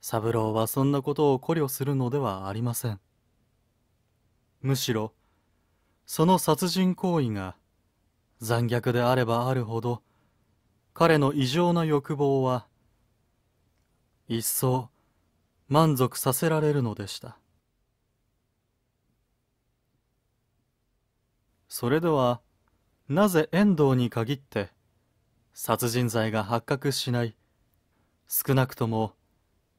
三郎はそんなことを考慮するのではありませんむしろその殺人行為が残虐であればあるほど彼の異常な欲望は一層満足させられるのでしたそれではなぜ遠藤に限って殺人罪が発覚しない少なくとも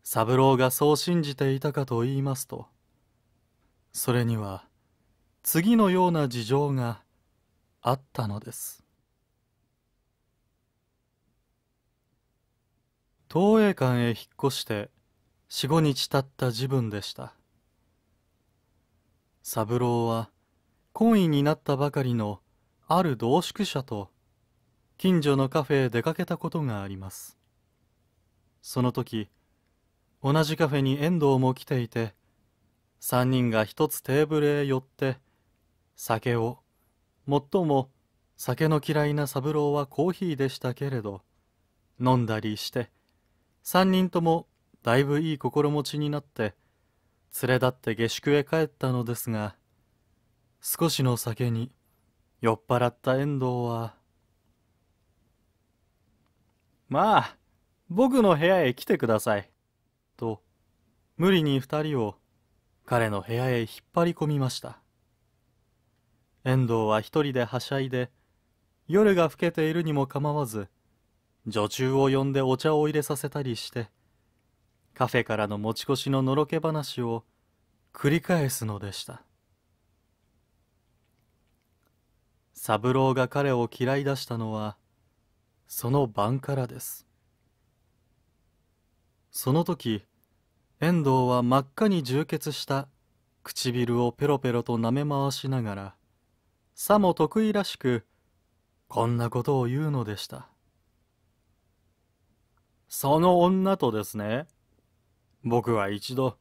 三郎がそう信じていたかと言いますとそれには次のような事情があったのです東映館へ引っ越して45日経った自分でした三郎は懇意になったばかりのある同宿者と近所のカフェへ出かけたことがありますその時同じカフェに遠藤も来ていて3人が一つテーブルへ寄って酒をもっとも酒の嫌いな三郎はコーヒーでしたけれど飲んだりして3人ともだいぶいい心持ちになって連れ立って下宿へ帰ったのですが少しの酒に酔っ払った遠藤は「まあ僕の部屋へ来てください」と無理に2人を彼の部屋へ引っ張り込みました遠藤は一人ではしゃいで夜が更けているにもかまわず女中を呼んでお茶を入れさせたりしてカフェからの持ち越しののろけ話を繰り返すのでした三郎が彼を嫌いだしたのはその晩からですその時遠藤は真っ赤に充血した唇をペロペロと舐め回しながらさも得意らしくこんなことを言うのでしたその女とですね、僕は一度、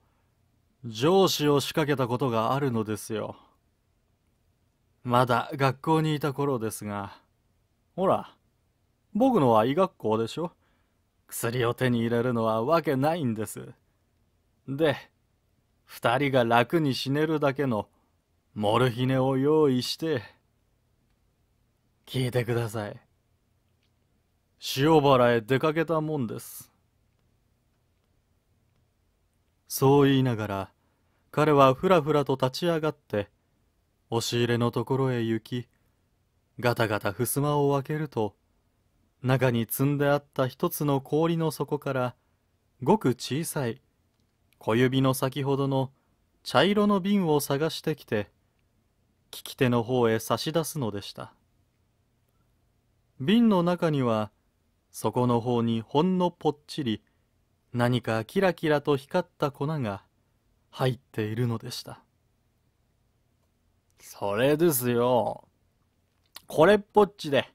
上司を仕掛けたことがあるのですよ。まだ学校にいた頃ですが、ほら、僕のは医学校でしょ薬を手に入れるのはわけないんです。で、二人が楽に死ねるだけのモルヒネを用意して、聞いてください。塩原へ出かけたもんですそう言いながら彼はふらふらと立ち上がって押し入れのところへ行きガタガタ襖を開けると中に積んであった一つの氷の底からごく小さい小指の先ほどの茶色の瓶を探してきて利き手の方へ差し出すのでした瓶の中にはそこの方にほんのぽっちり何かキラキラと光った粉が入っているのでしたそれですよこれっぽっちで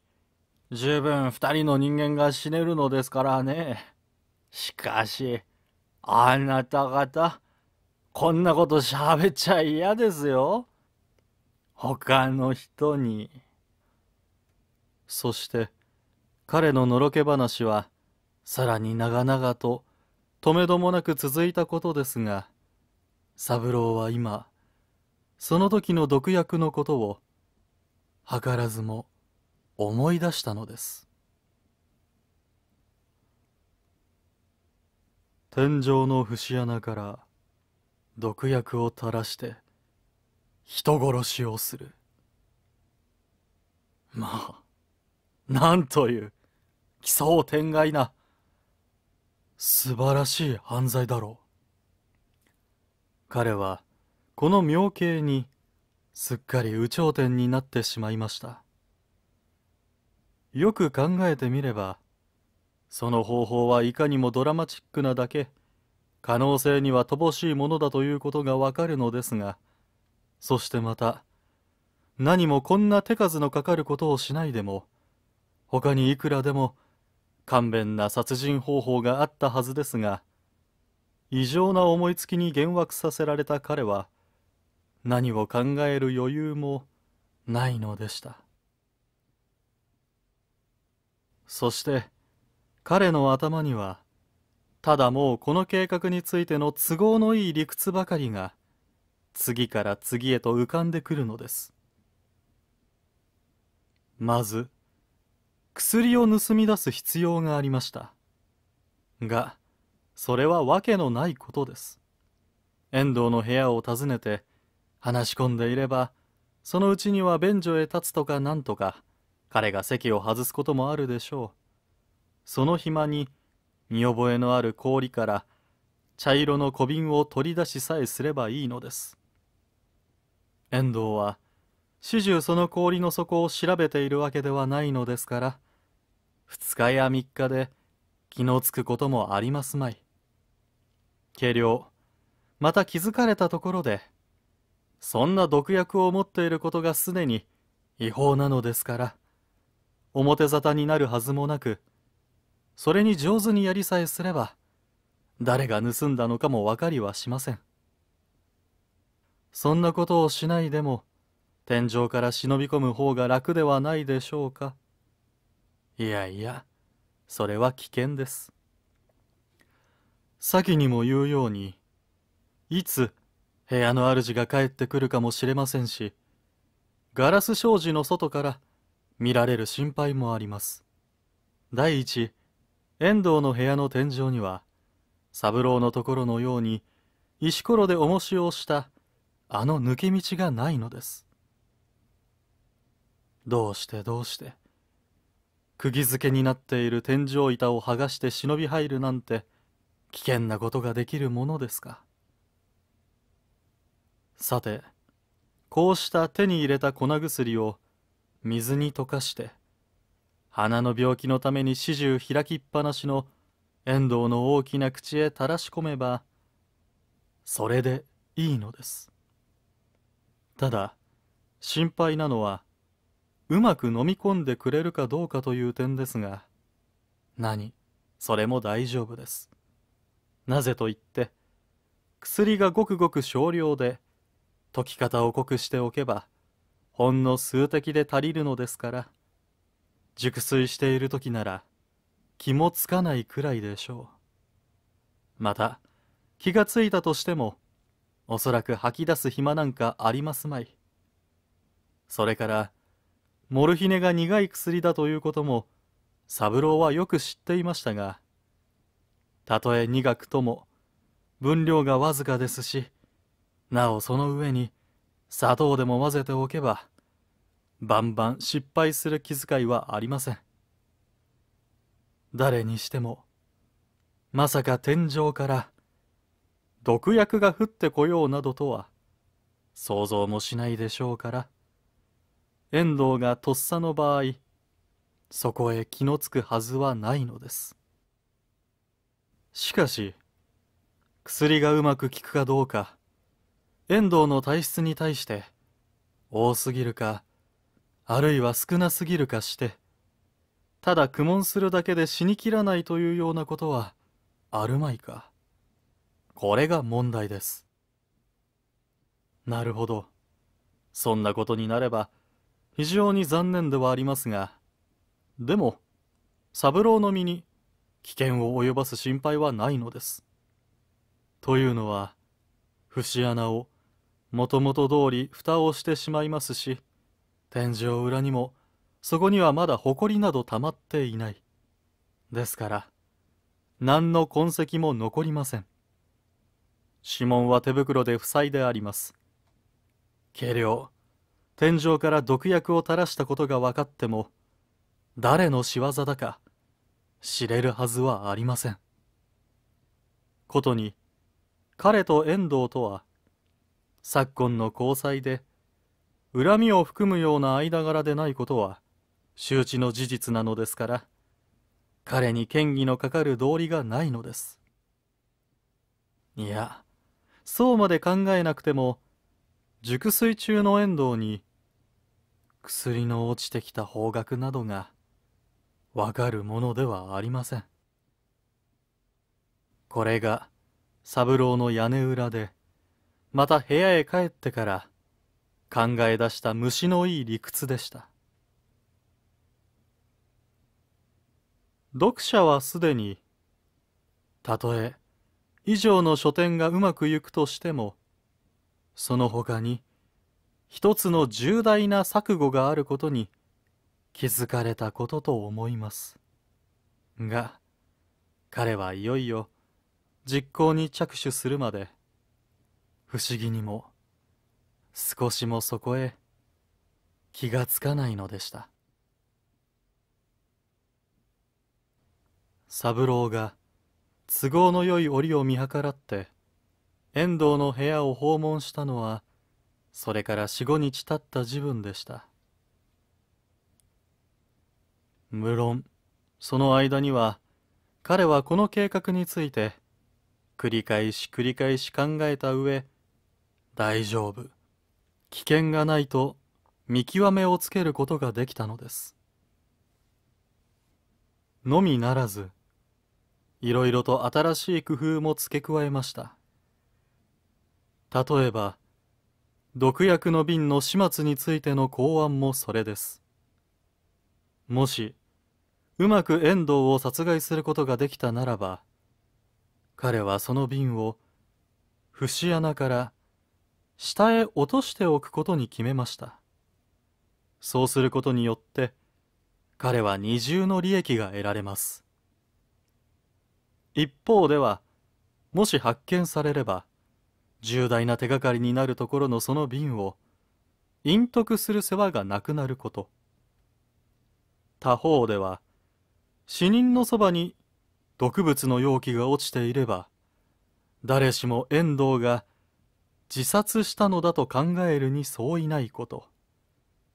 十分二人の人間が死ねるのですからねしかしあなた方こんなことしゃべっちゃ嫌ですよ他の人にそして彼ののろけ話はさらに長々ととめどもなく続いたことですが三郎は今その時の毒薬のことを図らずも思い出したのです天井の節穴から毒薬を垂らして人殺しをするまあなんという奇想天外な素晴らしい犯罪だろう彼はこの妙計にすっかり有頂天になってしまいましたよく考えてみればその方法はいかにもドラマチックなだけ可能性には乏しいものだということがわかるのですがそしてまた何もこんな手数のかかることをしないでも他にいくらでも勘弁な殺人方法があったはずですが異常な思いつきに幻惑させられた彼は何を考える余裕もないのでしたそして彼の頭にはただもうこの計画についての都合のいい理屈ばかりが次から次へと浮かんでくるのですまず薬を盗み出す必要がありましたがそれは訳のないことです遠藤の部屋を訪ねて話し込んでいればそのうちには便所へ立つとかなんとか彼が席を外すこともあるでしょうその暇に見覚えのある氷から茶色の小瓶を取り出しさえすればいいのです遠藤は始終その氷の底を調べているわけではないのですから2日や3日で気のつくこともありますまい軽量また気づかれたところでそんな毒薬を持っていることがすでに違法なのですから表沙汰になるはずもなくそれに上手にやりさえすれば誰が盗んだのかも分かりはしませんそんなことをしないでも天井から忍び込む方が楽ではないでしょうかいやいや、それは危険です。先にも言うように、いつ部屋の主が帰ってくるかもしれませんし、ガラス障子の外から見られる心配もあります。第一、遠藤の部屋の天井には、三郎のところのように、石ころで重しをしたあの抜け道がないのです。どうしてどうして釘付けになっている天井板を剥がして忍び入るなんて危険なことができるものですかさてこうした手に入れた粉薬を水に溶かして鼻の病気のために始終開きっぱなしの遠藤の大きな口へ垂らし込めばそれでいいのですただ心配なのはうまく飲み込んでくれるかどうかという点ですが何それも大丈夫ですなぜと言って薬がごくごく少量で解き方を濃くしておけばほんの数滴で足りるのですから熟睡している時なら気もつかないくらいでしょうまた気がついたとしてもおそらく吐き出す暇なんかありますまいそれからモルヒネが苦い薬だということも三郎はよく知っていましたがたとえ苦くとも分量がわずかですしなおその上に砂糖でも混ぜておけばバンバン失敗する気遣いはありません誰にしてもまさか天井から毒薬が降ってこようなどとは想像もしないでしょうから。遠藤がとっさの場合そこへ気のつくはずはないのですしかし薬がうまく効くかどうか遠藤の体質に対して多すぎるかあるいは少なすぎるかしてただ苦悶するだけで死にきらないというようなことはあるまいかこれが問題ですなるほどそんなことになれば非常に残念ではありますがでも三郎の身に危険を及ばす心配はないのですというのは節穴をもともと通り蓋をしてしまいますし天井裏にもそこにはまだ埃など溜まっていないですから何の痕跡も残りません指紋は手袋で塞いであります軽量天井から毒薬を垂らしたことが分かっても誰の仕業だか知れるはずはありませんことに彼と遠藤とは昨今の交際で恨みを含むような間柄でないことは周知の事実なのですから彼に嫌疑のかかる道理がないのですいやそうまで考えなくても熟睡中の遠藤に薬の落ちてきた方角などがわかるものではありませんこれが三郎の屋根裏でまた部屋へ帰ってから考え出した虫のいい理屈でした読者はすでにたとえ以上の書店がうまくいくとしてもその他に一つの重大な錯誤があることに気づかれたことと思いますが彼はいよいよ実行に着手するまで不思議にも少しもそこへ気がつかないのでした三郎が都合のよい折を見計らって遠藤の部屋を訪問したのはそれから四五日経った自分でした無論その間には彼はこの計画について繰り返し繰り返し考えた上大丈夫危険がないと見極めをつけることができたのですのみならずいろいろと新しい工夫も付け加えました例えば毒薬の瓶の始末についての考案もそれですもしうまく遠藤を殺害することができたならば彼はその瓶を節穴から下へ落としておくことに決めましたそうすることによって彼は二重の利益が得られます一方ではもし発見されれば重大な手がかりになるところのその瓶を隠匿する世話がなくなること他方では死人のそばに毒物の容器が落ちていれば誰しも遠藤が自殺したのだと考えるに相違ないこと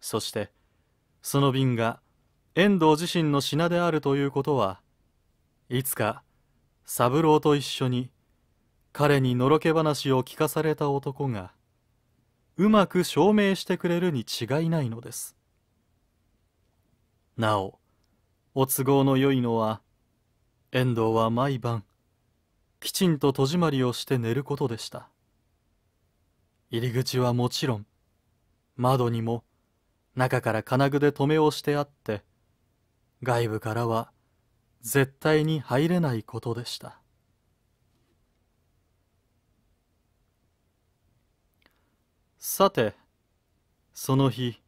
そしてその瓶が遠藤自身の品であるということはいつか三郎と一緒に彼にのろけ話を聞かされた男がうまく証明してくれるに違いないのですなおお都合のよいのは遠藤は毎晩きちんと戸締まりをして寝ることでした入り口はもちろん窓にも中から金具で留めをしてあって外部からは絶対に入れないことでしたさてその日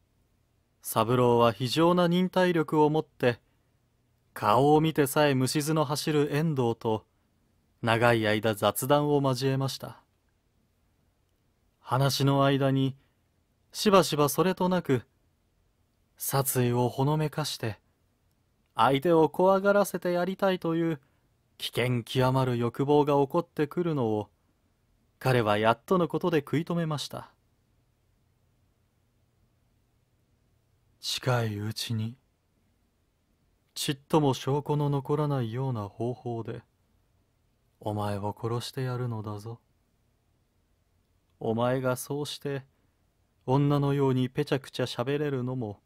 三郎は非常な忍耐力を持って顔を見てさえ虫図の走る遠藤と長い間雑談を交えました話の間にしばしばそれとなく殺意をほのめかして相手を怖がらせてやりたいという危険極まる欲望が起こってくるのを彼はやっとのことで食い止めました近いうちにちっとも証拠の残らないような方法でお前を殺してやるのだぞお前がそうして女のようにぺちゃくちゃ喋れるのも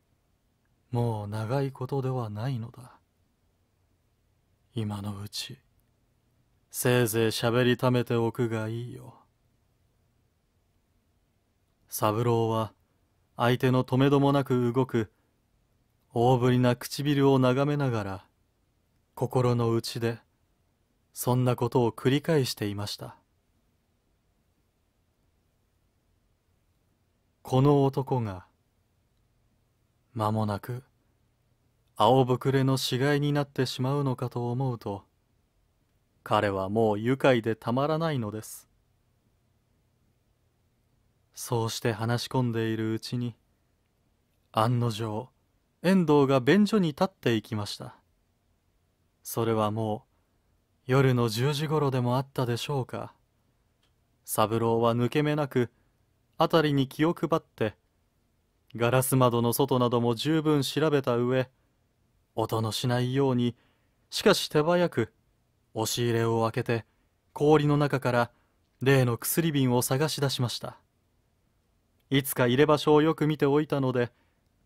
もう長いことではないのだ今のうちせいぜい喋りためておくがいいよ三郎は相手の止めどもなく動く大ぶりな唇を眺めながら心の内でそんなことを繰り返していましたこの男が間もなく青ぶくれの死骸になってしまうのかと思うと彼はもう愉快でたまらないのですそうして話し込んでいるうちに案の定遠藤が便所に立っていきましたそれはもう夜の10時頃でもあったでしょうか三郎は抜け目なく辺りに気を配ってガラス窓の外なども十分調べた上音のしないようにしかし手早く押し入れを開けて氷の中から例の薬瓶を探し出しましたいつか入れ場所をよく見ておいたので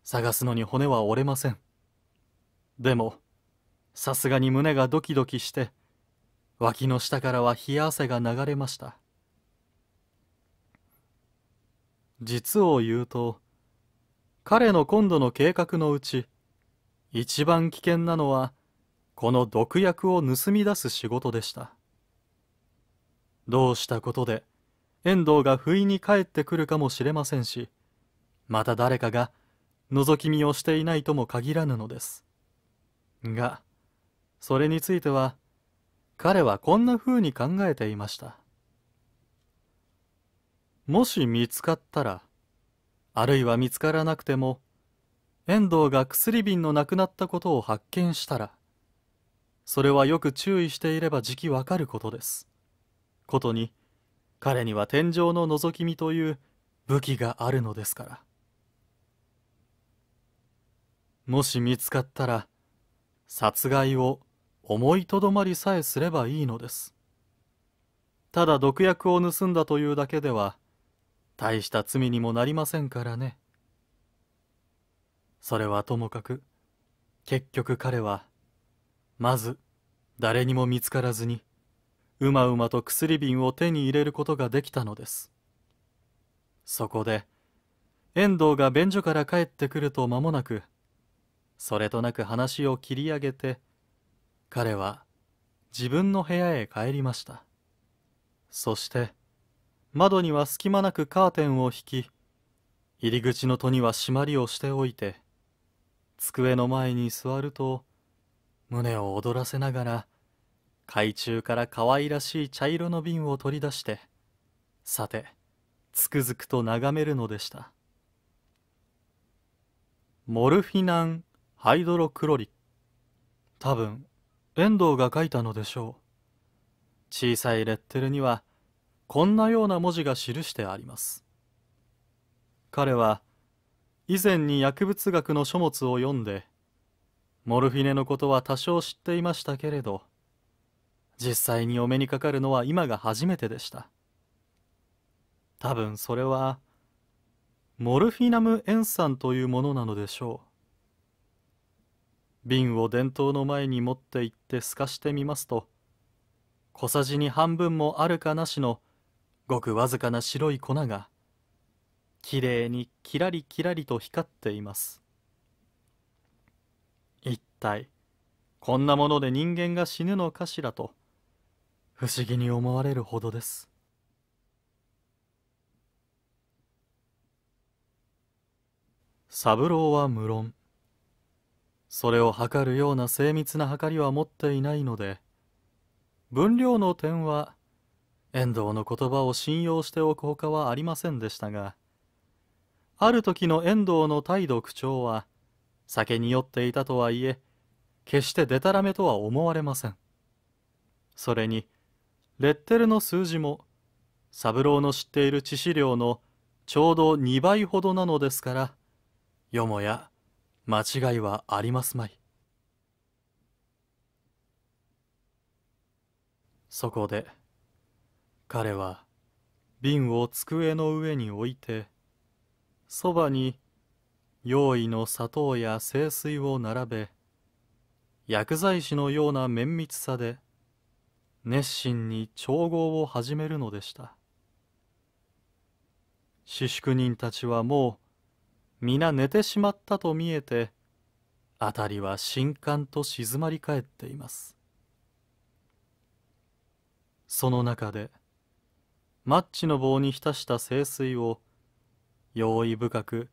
探すのに骨は折れませんでもさすがに胸がドキドキして脇の下からは冷や汗が流れました実を言うと彼の今度の計画のうち一番危険なのはこの毒薬を盗み出す仕事でしたどうしたことで遠藤が不意に帰ってくるかもしれませんしまた誰かが覗き見をしていないとも限らぬのですがそれについては彼はこんな風に考えていましたもし見つかったらあるいは見つからなくても遠藤が薬瓶のなくなったことを発見したらそれはよく注意していれば時期わかることですことに彼には天井の覗き見という武器があるのですからもし見つかったら殺害を思いとどまりさえすればいいのですただ毒薬を盗んだというだけでは大した罪にもなりませんからねそれはともかく結局彼はまず誰にも見つからずにうまうまと薬瓶を手に入れることができたのですそこで遠藤が便所から帰ってくると間もなくそれとなく話を切り上げて彼は自分の部屋へ帰りましたそして窓には隙間なくカーテンを引き入り口の戸には締まりをしておいて机の前に座ると胸を躍らせながら海中から可愛らしい茶色の瓶を取り出してさてつくづくと眺めるのでしたモルフィナン・ハイドロクロリ多分遠藤が書いたのでしょう小さいレッテルにはこんなような文字が記してあります彼は以前に薬物学の書物を読んでモルフィネのことは多少知っていましたけれど実際にお目にかかるのは今が初めてでした多分それはモルフィナム塩酸というものなのでしょう瓶を電灯の前に持って行って透かしてみますと小さじに半分もあるかなしのごくわずかな白い粉がきれいにキラリキラリと光っています一体こんなもので人間が死ぬのかしらと不思議に思われるほどです三郎は無論それを測るような精密な測りは持っていないので分量の点は遠藤の言葉を信用しておくほかはありませんでしたがある時の遠藤の態度口調は酒に酔っていたとはいえ決してでたらめとは思われませんそれにレッテルの数字も三郎の知っている致死量のちょうど2倍ほどなのですからよもや間違いはありますまいそこで彼は瓶を机の上に置いてそばに用意の砂糖や清水を並べ薬剤師のような綿密さで熱心に調合を始めるのでした私宿人たちはもう皆寝てしまったと見えて辺りは深寒と静まり返っていますその中でマッチの棒に浸した清水を用意深く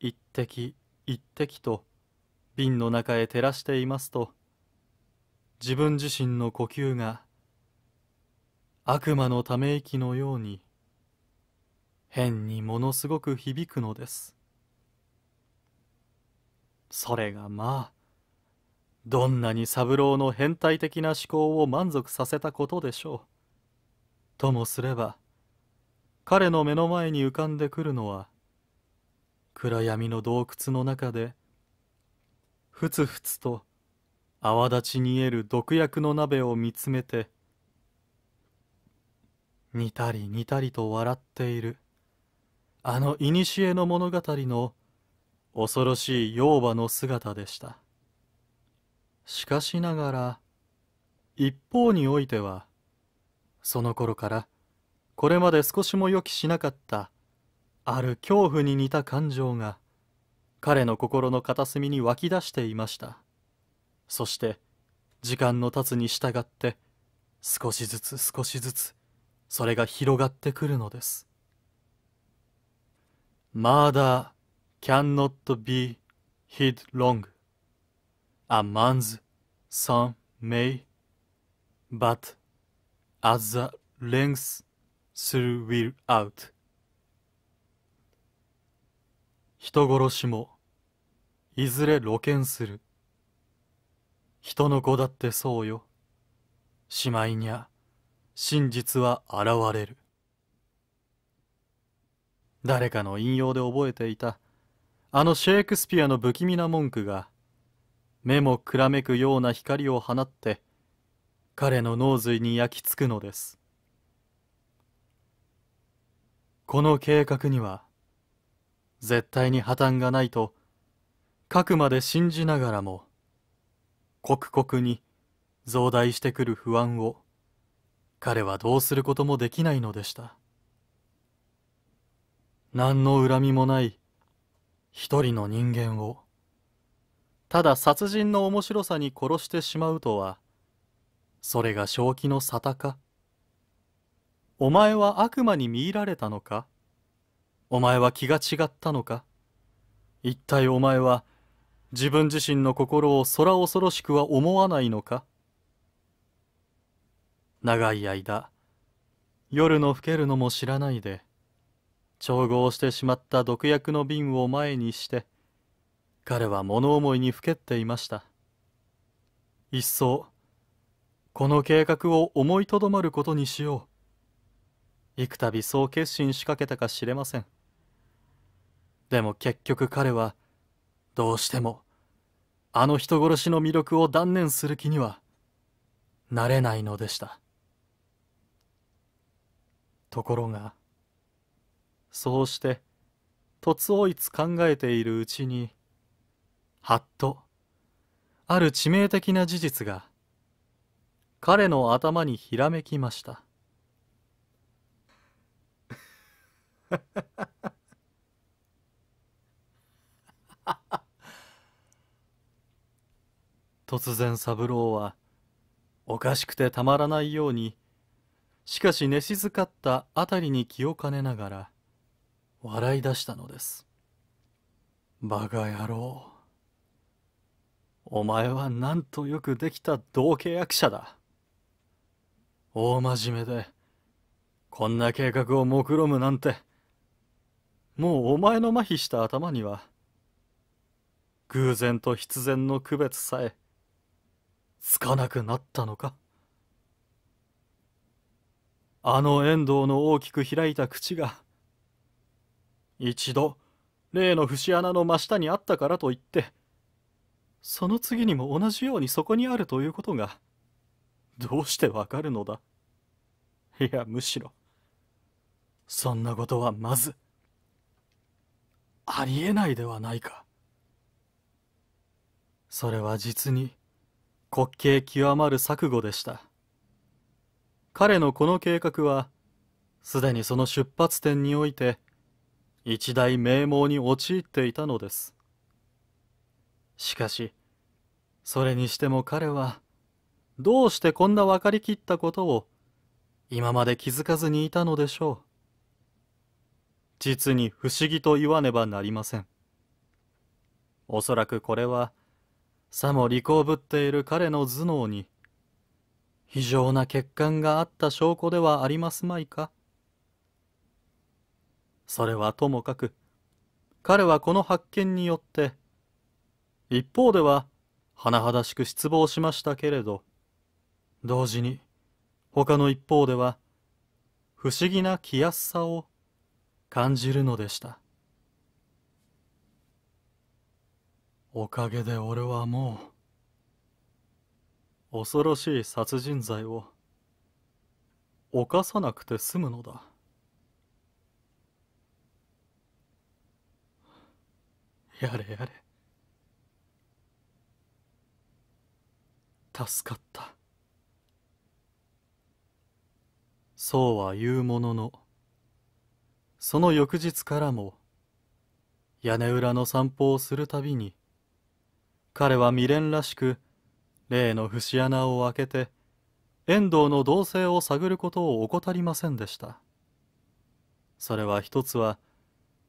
一滴一滴と瓶の中へ照らしていますと自分自身の呼吸が悪魔のため息のように変にものすごく響くのですそれがまあどんなに三郎の変態的な思考を満足させたことでしょうともすれば彼の目の前に浮かんでくるのは暗闇の洞窟の中でふつふつと泡立ち煮える毒薬の鍋を見つめて似たり似たりと笑っているあの古の物語の恐ろしい妖婆の姿でしたしかしながら一方においてはその頃からこれまで少しも予期しなかったある恐怖に似た感情が彼の心の片隅に湧き出していましたそして時間の経つに従って少しずつ少しずつそれが広がってくるのです Murder cannot be hid long a man's son may but as the length through will out 人殺しもいずれ露見する人の子だってそうよしまいにゃ真実は現れる誰かの引用で覚えていたあのシェイクスピアの不気味な文句が目もくらめくような光を放って彼の脳髄に焼き付くのですこの計画には絶対に破綻がないと書くまで信じながらも刻々に増大してくる不安を彼はどうすることもできないのでした何の恨みもない一人の人間をただ殺人の面白さに殺してしまうとはそれが正気の沙汰かお前は悪魔に見入られたのかお前は気が違ったのか一体お前は自分自身の心を空恐ろしくは思わないのか長い間夜の更けるのも知らないで調合してしまった毒薬の瓶を前にして彼は物思いにふけっていましたいっそこの計画を思いとどまることにしよう幾度そう決心しかけたか知れませんでも結局彼はどうしてもあの人殺しの魅力を断念する気にはなれないのでしたところがそうしてとつおいつ考えているうちにはっとある致命的な事実が彼の頭にひらめきました突然三郎はおかしくてたまらないようにしかし寝静かった辺りに気を兼ねながら笑い出したのですバカ野郎お前はなんとよくできた同契約者だ大真面目でこんな計画を目論むなんてもうお前の麻痺した頭には偶然と必然の区別さえつかなくなったのかあの遠藤の大きく開いた口が一度例の節穴の真下にあったからといってその次にも同じようにそこにあるということがどうしてわかるのだいやむしろそんなことはまずありえないではないかそれは実に滑稽極まる錯誤でした彼のこの計画はすでにその出発点において一大名門に陥っていたのですしかしそれにしても彼はどうしてこんな分かりきったことを今まで気づかずにいたのでしょう実に不思議と言わねばなりませんおそらくこれはさも利口ぶっている彼の頭脳に非常な欠陥があった証拠ではありますまいかそれはともかく彼はこの発見によって一方では甚だしく失望しましたけれど同時に他の一方では不思議な気安さを感じるのでした。おかげで俺はもう恐ろしい殺人罪を犯さなくて済むのだやれやれ助かったそうは言うもののその翌日からも屋根裏の散歩をするたびに彼は未練らしく例の節穴を開けて遠藤の動静を探ることを怠りませんでしたそれは一つは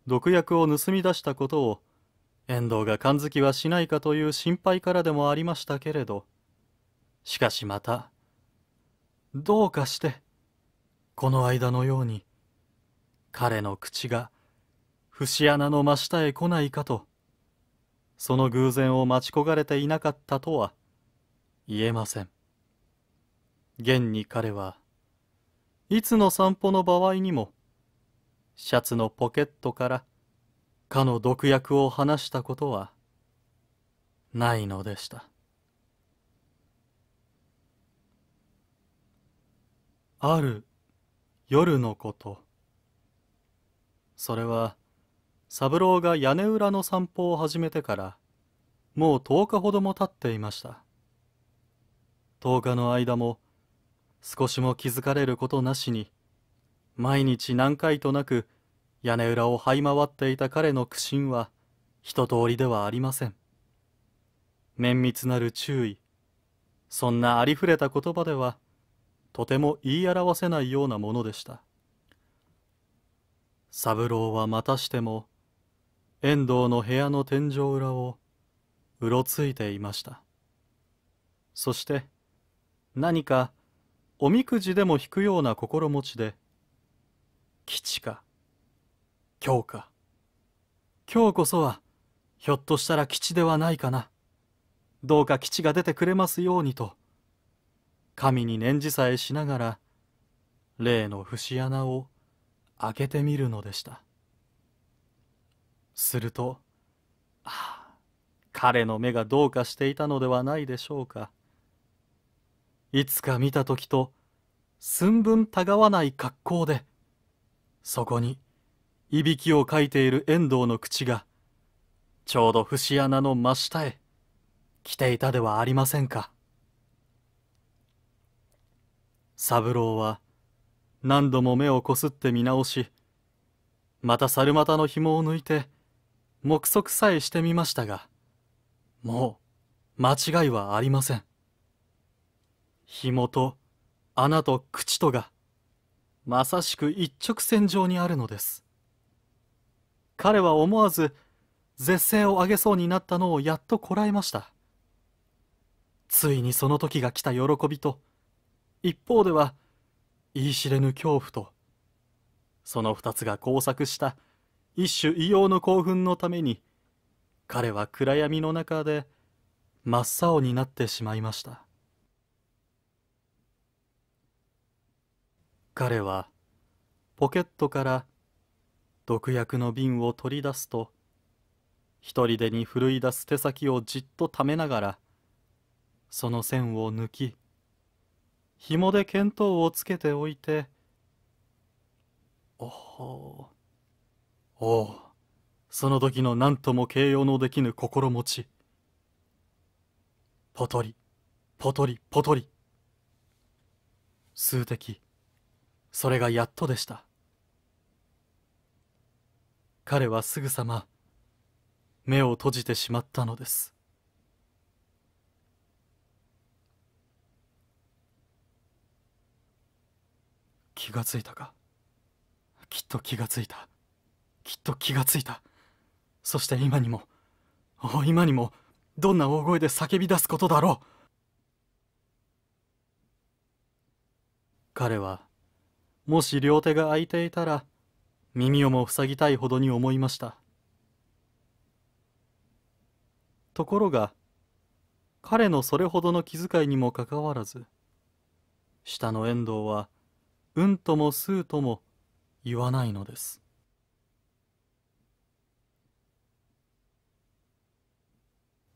毒薬を盗み出したことを遠藤が感づきはしないかという心配からでもありましたけれどしかしまたどうかしてこの間のように彼の口が節穴の真下へ来ないかとその偶然を待ち焦がれていなかったとは言えません現に彼はいつの散歩の場合にもシャツのポケットからかの毒薬を話したことはないのでしたある夜のことそれは三郎が屋根裏の散歩を始めてからもう10日ほども経っていました10日の間も少しも気づかれることなしに毎日何回となく屋根裏を這い回っていた彼の苦心は一通りではありません綿密なる注意そんなありふれた言葉ではとても言い表せないようなものでした三郎はまたしても遠藤の部屋の天井裏をうろついていましたそして何かおみくじでも引くような心持ちで吉か今日か今日こそはひょっとしたら吉ではないかなどうか吉が出てくれますようにと神に念じさえしながら例の節穴を開けてみるのでしたすると、はあ、彼の目がどうかしていたのではないでしょうか。いつか見た時と、寸分たがわない格好で、そこに、いびきをかいている遠藤の口が、ちょうど節穴の真下へ、来ていたではありませんか。三郎は何度も目をこすって見直しまた猿股の紐を抜いて目測さえしてみましたがもう間違いはありません紐と穴と口とがまさしく一直線上にあるのです彼は思わず絶世を上げそうになったのをやっとこらえましたついにその時が来た喜びと一方では言い知れぬ恐怖とその二つが交錯した一種異様の興奮のために彼は暗闇の中で真っ青になってしまいました彼はポケットから毒薬の瓶を取り出すと一人でに奮い出す手先をじっとためながらその線を抜き紐で見当をつけておいて「おほうおおその時の何とも形容のできぬ心持ちポトリポトリポトリ数滴それがやっとでした彼はすぐさま目を閉じてしまったのです気がついたかきっと気がついたきっと気がついたそして今にも今にもどんな大声で叫び出すことだろう彼はもし両手が空いていたら耳をも塞ぎたいほどに思いましたところが彼のそれほどの気遣いにもかかわらず下の遠藤はうんともすうとも言わないのです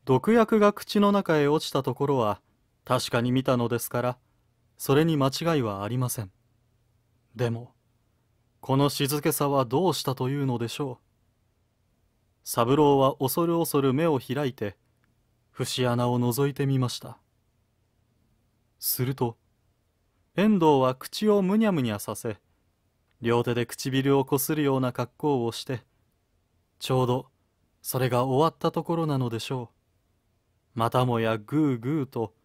毒薬が口の中へ落ちたところは確かに見たのですからそれに間違いはありませんでもこの静けさはどうしたというのでしょう三郎は恐る恐る目を開いて節穴を覗いてみましたすると遠藤は口をむにゃむにゃさせ両手で唇をこするような格好をしてちょうどそれが終わったところなのでしょうまたもやぐうぐうと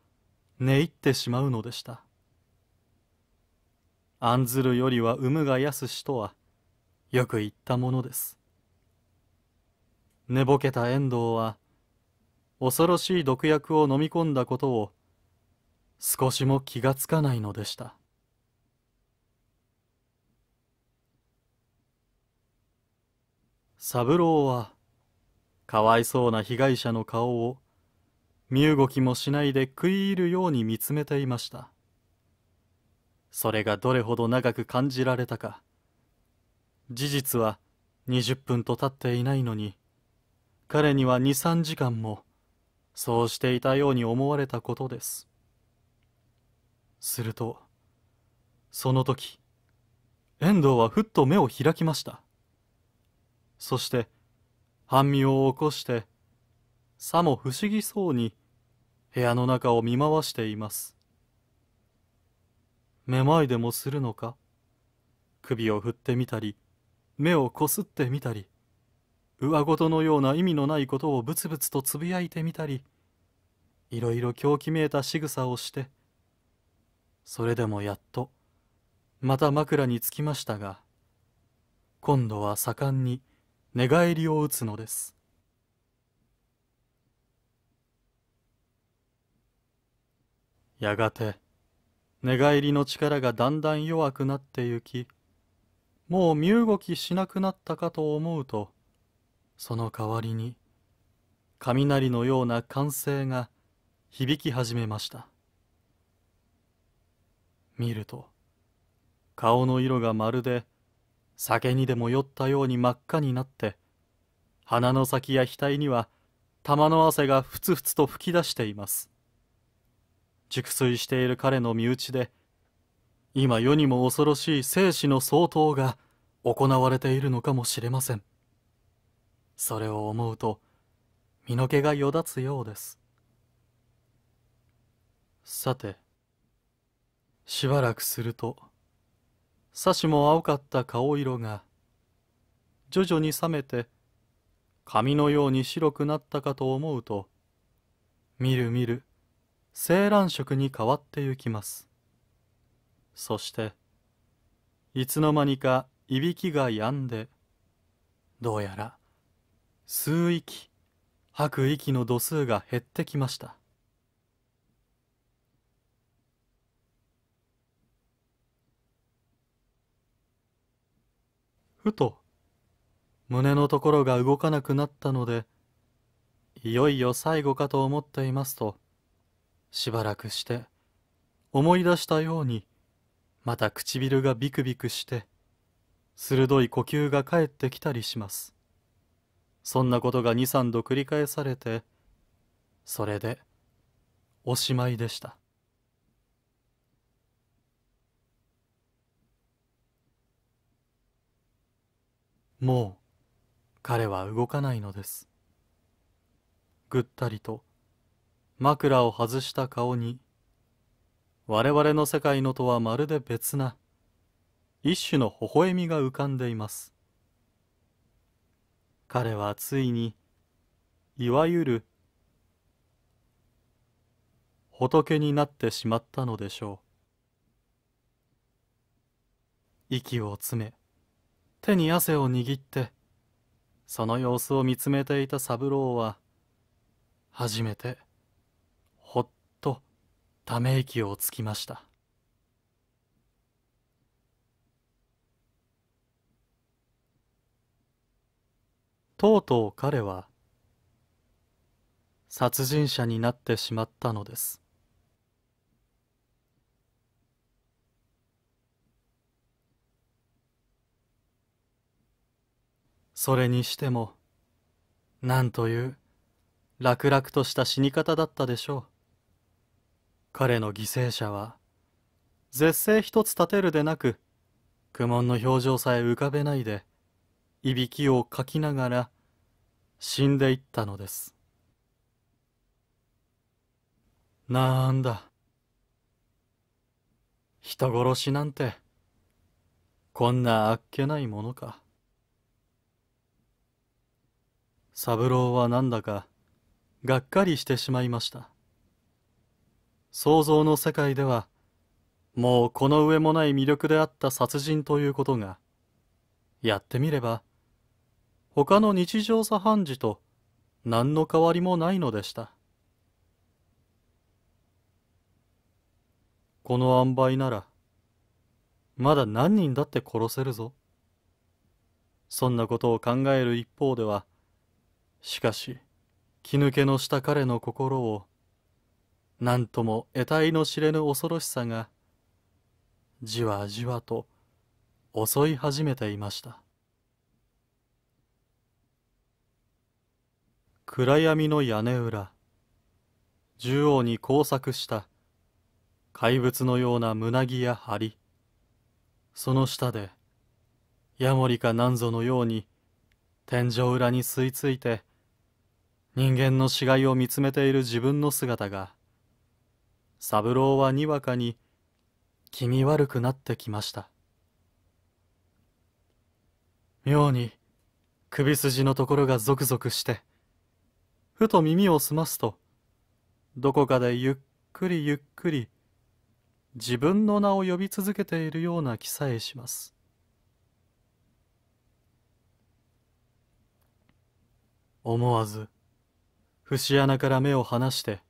寝入ってしまうのでした案ずるよりは産むがやすしとはよく言ったものです寝ぼけた遠藤は恐ろしい毒薬を飲み込んだことを少しも気がつかないのでした三郎はかわいそうな被害者の顔を身動きもしないで食い入るように見つめていましたそれがどれほど長く感じられたか事実は20分と経っていないのに彼には23時間もそうしていたように思われたことですするとその時遠藤はふっと目を開きましたそして半身を起こしてさも不思議そうに部屋の中を見回していますめまいでもするのか首を振ってみたり目をこすってみたり上とのような意味のないことをぶつぶつとつぶやいてみたりいろいろ狂気めいた仕草をしてそれでもやっとまた枕につきましたが今度は盛んに寝返りを打つのですやがて寝返りの力がだんだん弱くなってゆきもう身動きしなくなったかと思うとその代わりに雷のような歓声が響き始めました見ると顔の色がまるで酒にでも酔ったように真っ赤になって鼻の先や額には玉の汗がふつふつと噴き出しています熟睡している彼の身内で今世にも恐ろしい生死の相当が行われているのかもしれませんそれを思うと身の毛がよだつようですさてしばらくするとさしも青かった顔色が徐々に冷めて髪のように白くなったかと思うとみるみる青蘭色に変わってゆきますそしていつの間にかいびきがやんでどうやら吸う息吐く息の度数が減ってきましたふと胸のところが動かなくなったのでいよいよ最後かと思っていますとしばらくして思い出したようにまた唇がビクビクして鋭い呼吸が返ってきたりしますそんなことが23度繰り返されてそれでおしまいでしたもう彼は動かないのですぐったりと枕を外した顔に我々の世界のとはまるで別な一種の微笑みが浮かんでいます彼はついにいわゆる仏になってしまったのでしょう息を詰め手に汗を握ってその様子を見つめていた三郎は初めて「ため息をつきましたとうとう彼は殺人者になってしまったのですそれにしてもなんという楽々とした死に方だったでしょう彼の犠牲者は絶世一つ立てるでなく苦悶の表情さえ浮かべないでいびきをかきながら死んでいったのですなんだ人殺しなんてこんなあっけないものか三郎はなんだかがっかりしてしまいました想像の世界ではもうこの上もない魅力であった殺人ということがやってみれば他の日常茶飯事と何の変わりもないのでしたこの塩梅ならまだ何人だって殺せるぞそんなことを考える一方ではしかし気抜けのした彼の心をなんとも得体の知れぬ恐ろしさが、じわじわと襲い始めていました。暗闇の屋根裏、縦横に交錯した怪物のような胸着や梁、その下で、ヤモリかなんぞのように天井裏に吸い付いて人間の死骸を見つめている自分の姿が三郎はにわかに気味悪くなってきました妙に首筋のところがゾクゾクしてふと耳を澄ますとどこかでゆっくりゆっくり自分の名を呼び続けているような気さえします思わず節穴から目を離して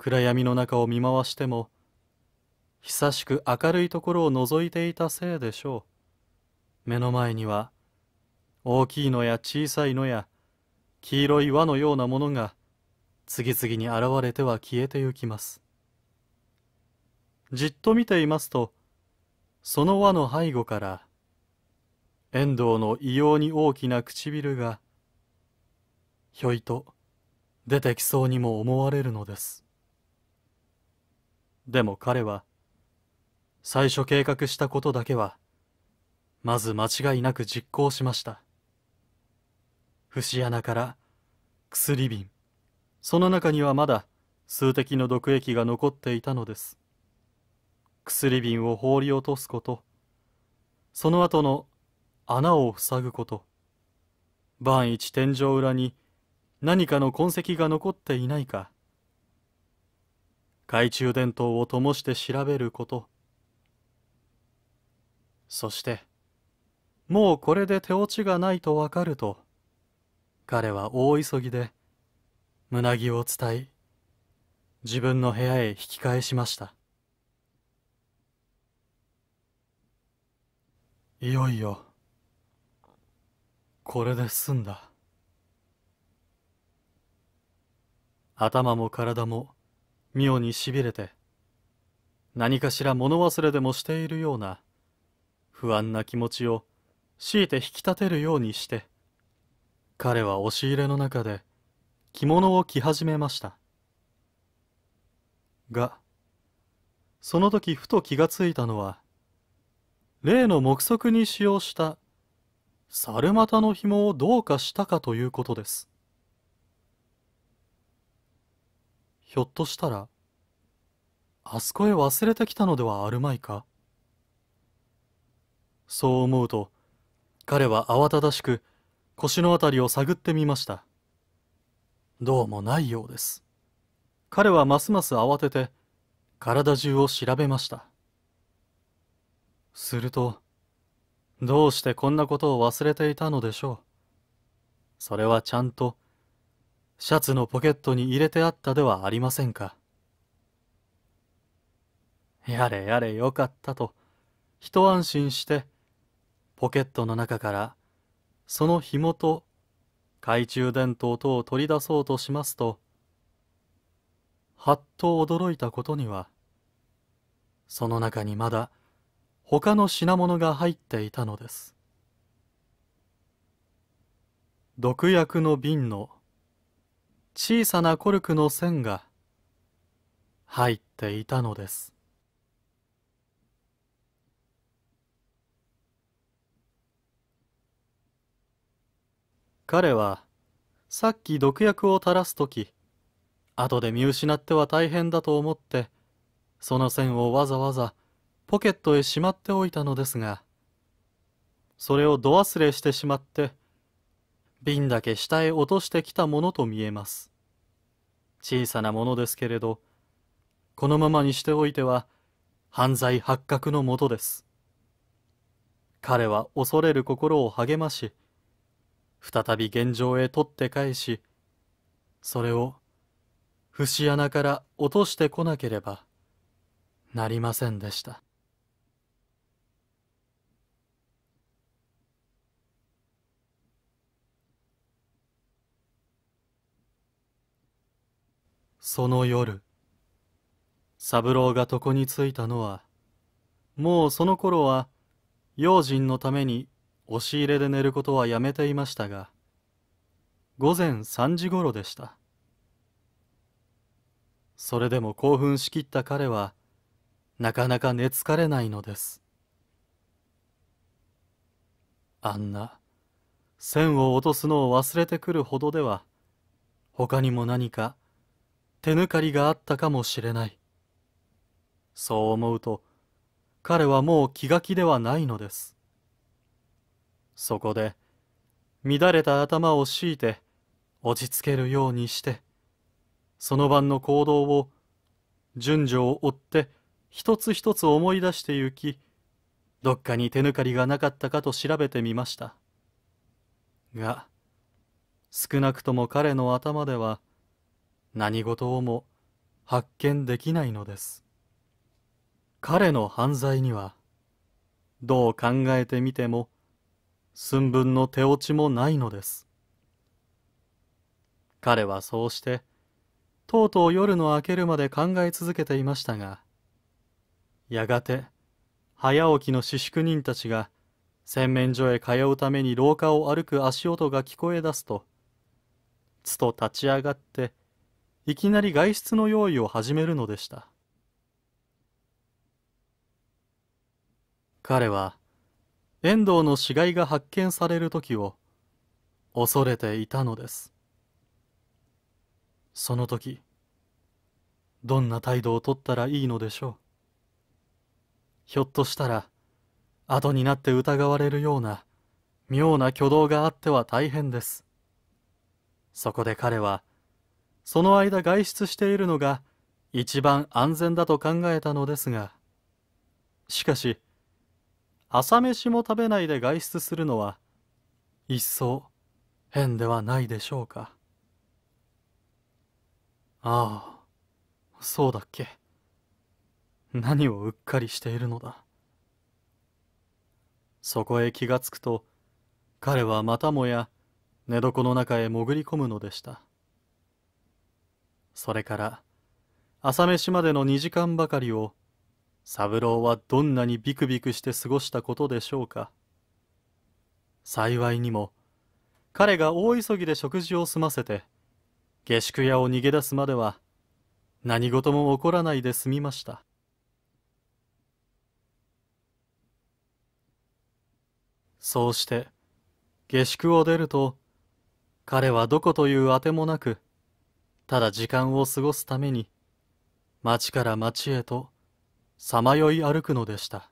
暗闇の中を見回しても久しく明るいところを覗いていたせいでしょう目の前には大きいのや小さいのや黄色い輪のようなものが次々に現れては消えてゆきますじっと見ていますとその輪の背後から遠藤の異様に大きな唇がひょいと出てきそうにも思われるのですでも彼は最初計画したことだけはまず間違いなく実行しました節穴から薬瓶その中にはまだ数滴の毒液が残っていたのです薬瓶を放り落とすことその後の穴を塞ぐこと万一天井裏に何かの痕跡が残っていないか懐中電灯を灯して調べることそしてもうこれで手落ちがないとわかると彼は大急ぎで胸木を伝い自分の部屋へ引き返しましたいよいよこれで済んだ頭も体も妙にしびれて何かしら物忘れでもしているような不安な気持ちを強いて引き立てるようにして彼は押し入れの中で着物を着始めましたがその時ふと気がついたのは例の目測に使用した猿股の紐をどうかしたかということですひょっとしたら、あそこへ忘れてきたのではあるまいかそう思うと、彼は慌ただしく腰の辺りを探ってみました。どうもないようです。彼はますます慌てて、体中を調べました。すると、どうしてこんなことを忘れていたのでしょう。それはちゃんと、シャツのポケットに入れてあったではありませんか。やれやれよかったと、一安心して、ポケットの中から、その紐と懐中電灯とを取り出そうとしますと、はっと驚いたことには、その中にまだ他の品物が入っていたのです。毒薬の瓶の小さなコルクの線が入っていたのです。彼はさっき毒薬を垂らす時後で見失っては大変だと思ってその線をわざわざポケットへしまっておいたのですがそれを度忘れしてしまって瓶だけ下へ落としてきたものと見えます。小さなものですけれど、このままにしておいては犯罪発覚のもとです。彼は恐れる心を励まし、再び現状へ取って返し、それを節穴から落としてこなければなりませんでした。その夜三郎が床に着いたのはもうその頃は用心のために押し入れで寝ることはやめていましたが午前3時ごろでしたそれでも興奮しきった彼はなかなか寝つかれないのですあんな線を落とすのを忘れてくるほどでは他にも何か手抜かりがあったかもしれない。そう思うと、彼はもう気が気ではないのです。そこで、乱れた頭を強いて、落ち着けるようにして、その晩の行動を、順序を追って、一つ一つ思い出してゆき、どっかに手抜かりがなかったかと調べてみました。が、少なくとも彼の頭では、何事をも発見できないのです彼の犯罪にはどう考えてみても寸分の手落ちもないのです彼はそうしてとうとう夜の明けるまで考え続けていましたがやがて早起きの私宿人たちが洗面所へ通うために廊下を歩く足音が聞こえ出すとつと立ち上がっていきなり外出の用意を始めるのでした彼は遠藤の死骸が発見される時を恐れていたのですその時どんな態度をとったらいいのでしょうひょっとしたら後になって疑われるような妙な挙動があっては大変ですそこで彼はその間外出しているのが一番安全だと考えたのですがしかし朝飯も食べないで外出するのは一層変ではないでしょうかああそうだっけ何をうっかりしているのだそこへ気がつくと彼はまたもや寝床の中へ潜り込むのでしたそれから朝飯までの2時間ばかりを三郎はどんなにビクビクして過ごしたことでしょうか幸いにも彼が大急ぎで食事を済ませて下宿屋を逃げ出すまでは何事も起こらないで済みましたそうして下宿を出ると彼はどこというあてもなくただ時間を過ごすために、町から町へとさまよい歩くのでした。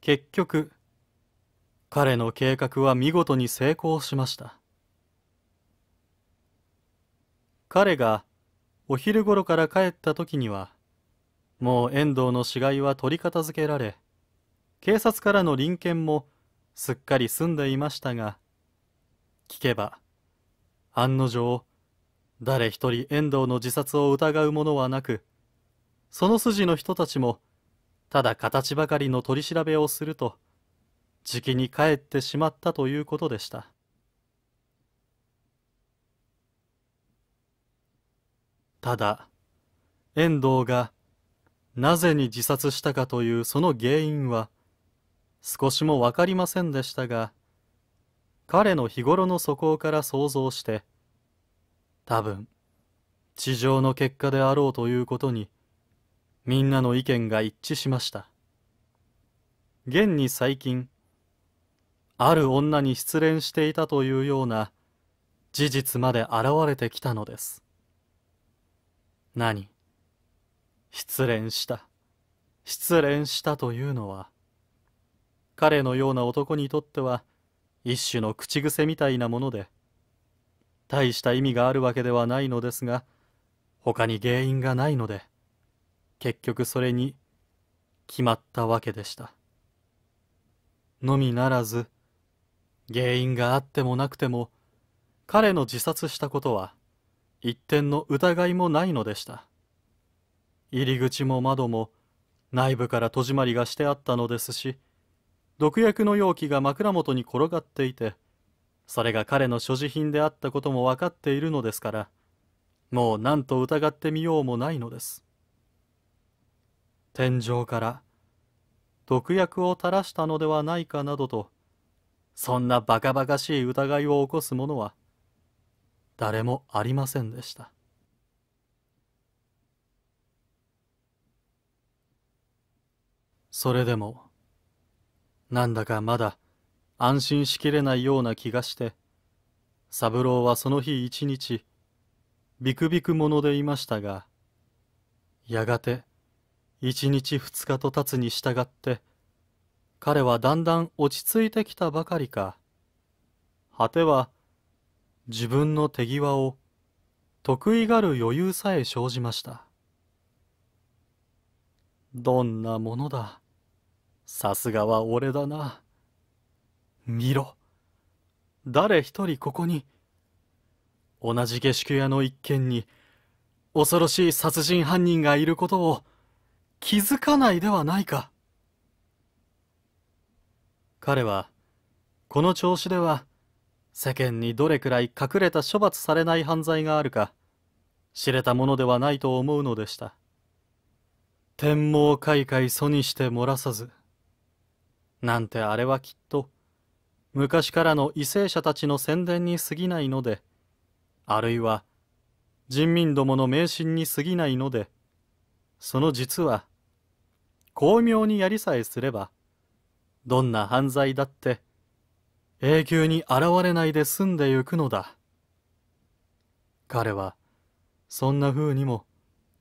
結局、彼の計画は見事に成功しました。彼がお昼頃から帰った時には、もう遠藤の死骸は取り片付けられ、警察からの臨検もすっかり済んでいましたが聞けば案の定誰一人遠藤の自殺を疑う者はなくその筋の人たちもただ形ばかりの取り調べをするとじきに帰ってしまったということでしたただ遠藤がなぜに自殺したかというその原因は少しも分かりませんでしたが彼の日頃の素行から想像して多分地上の結果であろうということにみんなの意見が一致しました現に最近ある女に失恋していたというような事実まで現れてきたのです何失恋した失恋したというのは彼のような男にとっては一種の口癖みたいなもので大した意味があるわけではないのですが他に原因がないので結局それに決まったわけでしたのみならず原因があってもなくても彼の自殺したことは一点の疑いもないのでした入り口も窓も内部から戸締まりがしてあったのですし毒薬の容器が枕元に転がっていてそれが彼の所持品であったことも分かっているのですからもう何と疑ってみようもないのです天井から毒薬を垂らしたのではないかなどとそんなバカバカしい疑いを起こす者は誰もありませんでしたそれでもなんだかまだ安心しきれないような気がして三郎はその日一日ビクビク者でいましたがやがて一日二日と経つに従って彼はだんだん落ち着いてきたばかりか果ては自分の手際を得意がる余裕さえ生じましたどんなものださすがは俺だな。見ろ。誰一人ここに。同じ下宿屋の一軒に、恐ろしい殺人犯人がいることを気づかないではないか。彼は、この調子では、世間にどれくらい隠れた処罰されない犯罪があるか、知れたものではないと思うのでした。天網開会祖にして漏らさず。なんてあれはきっと昔からの為政者たちの宣伝に過ぎないのであるいは人民どもの迷信に過ぎないのでその実は巧妙にやりさえすればどんな犯罪だって永久に現れないで済んでゆくのだ彼はそんなふうにも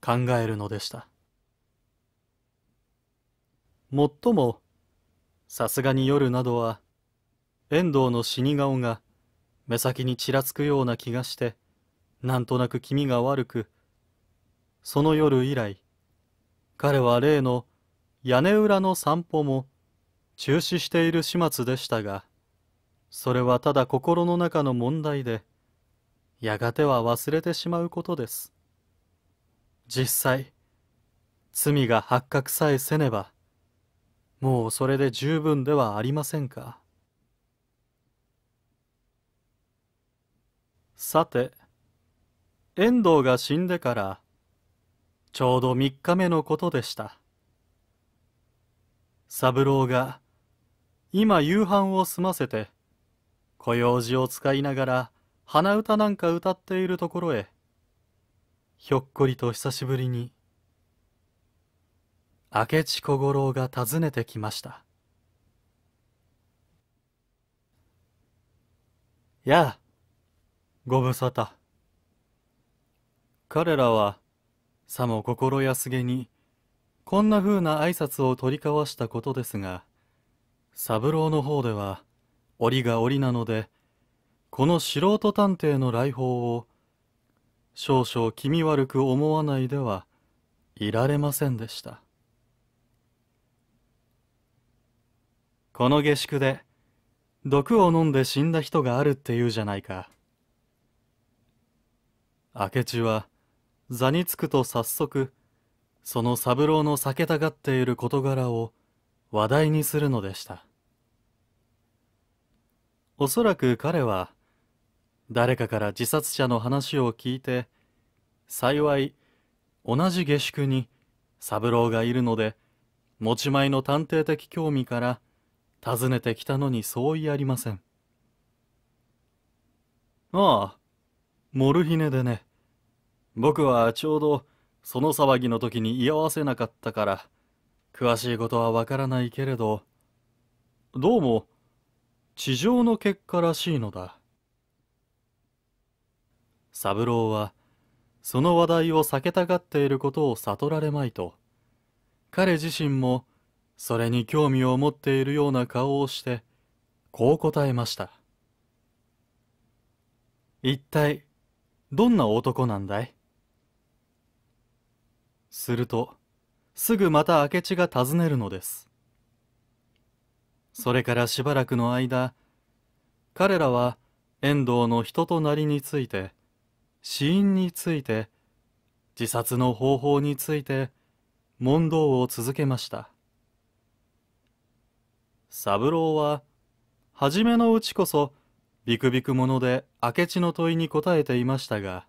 考えるのでしたもっともさすがに夜などは遠藤の死に顔が目先にちらつくような気がしてなんとなく気味が悪くその夜以来彼は例の屋根裏の散歩も中止している始末でしたがそれはただ心の中の問題でやがては忘れてしまうことです実際罪が発覚さえせねばもうそれで十分ではありませんかさて遠藤が死んでからちょうど3日目のことでした三郎が今夕飯を済ませて小用事を使いながら鼻歌なんか歌っているところへひょっこりと久しぶりに明智小五郎が訪ねてきましたやあご無沙汰彼らはさも心安げにこんな風な挨拶を取り交わしたことですが三郎の方では折が折なのでこの素人探偵の来訪を少々気味悪く思わないではいられませんでした。この下宿で毒を飲んで死んだ人があるっていうじゃないか明智は座につくと早速その三郎の避けたがっている事柄を話題にするのでしたおそらく彼は誰かから自殺者の話を聞いて幸い同じ下宿に三郎がいるので持ち前の探偵的興味から訪ねてきたのに相違ありません。ああ、モルヒネでね。僕はちょうどその騒ぎの時に居合わせなかったから、詳しいことはわからないけれど、どうも地上の結果らしいのだ。三郎は、その話題を避けたがっていることを悟られまいと、彼自身もそれに興味を持っているような顔をして、こう答えました。一体、どんな男なんだいすると、すぐまた明智が尋ねるのです。それからしばらくの間、彼らは遠藤の人となりについて、死因について、自殺の方法について、問答を続けました。三郎は初めのうちこそビクビク者で明智の問いに答えていましたが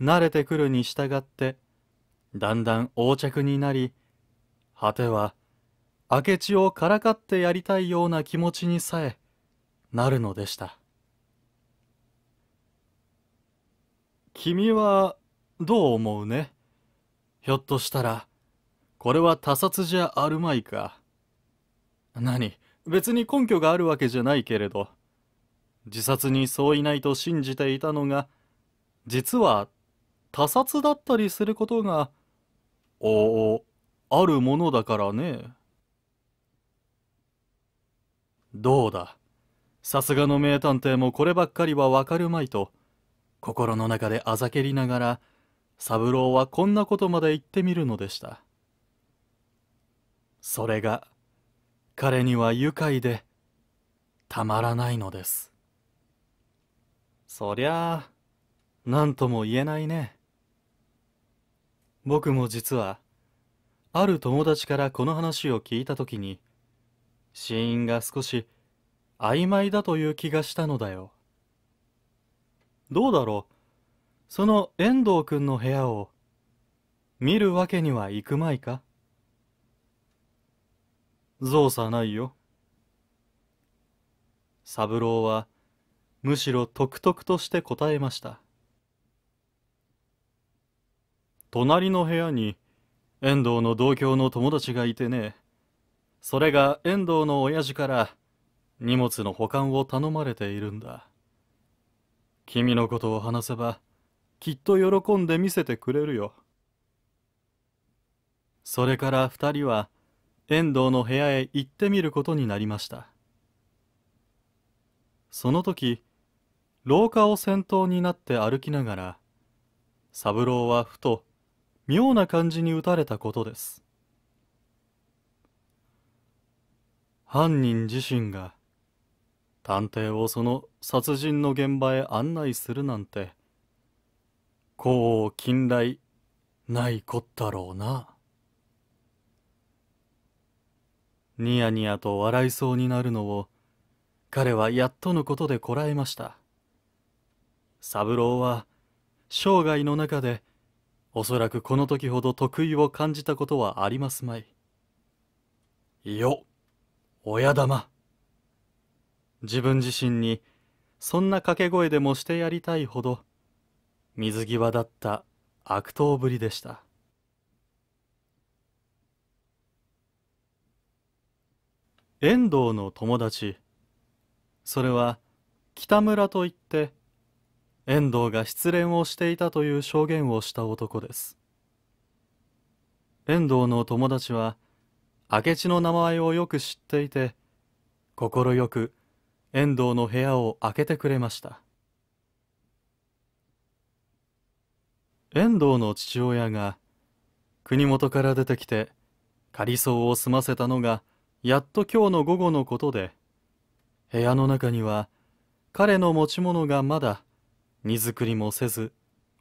慣れてくるに従ってだんだん横着になり果ては明智をからかってやりたいような気持ちにさえなるのでした君はどう思うねひょっとしたらこれは他殺じゃあるまいか。何別に根拠があるわけじゃないけれど自殺に相違ないと信じていたのが実は他殺だったりすることがおあるものだからねどうださすがの名探偵もこればっかりはわかるまいと心の中であざけりながら三郎はこんなことまで言ってみるのでしたそれが彼には愉快でたまらないのですそりゃあ何とも言えないね僕も実はある友達からこの話を聞いた時に死因が少し曖昧だという気がしたのだよどうだろうその遠藤君の部屋を見るわけにはいくまいか造作ないよ。三郎はむしろとくとくとして答えました。隣の部屋に遠藤の同郷の友達がいてねそれが遠藤の親父から荷物の保管を頼まれているんだ君のことを話せばきっと喜んで見せてくれるよそれから二人は遠藤の部屋へ行ってみることになりましたその時廊下を先頭になって歩きながら三郎はふと妙な感じに打たれたことです犯人自身が探偵をその殺人の現場へ案内するなんてこう近来ないこったろうな。ニヤニヤと笑いそうになるのを彼はやっとのことでこらえました三郎は生涯の中でおそらくこの時ほど得意を感じたことはありますまいよ親玉自分自身にそんな掛け声でもしてやりたいほど水際だった悪党ぶりでした遠藤の友達それは北村といって遠藤が失恋をしていたという証言をした男です遠藤の友達は明智の名前をよく知っていて快く遠藤の部屋を開けてくれました遠藤の父親が国元から出てきて仮葬を済ませたのがやっと今日の午後のことで部屋の中には彼の持ち物がまだ荷造りもせず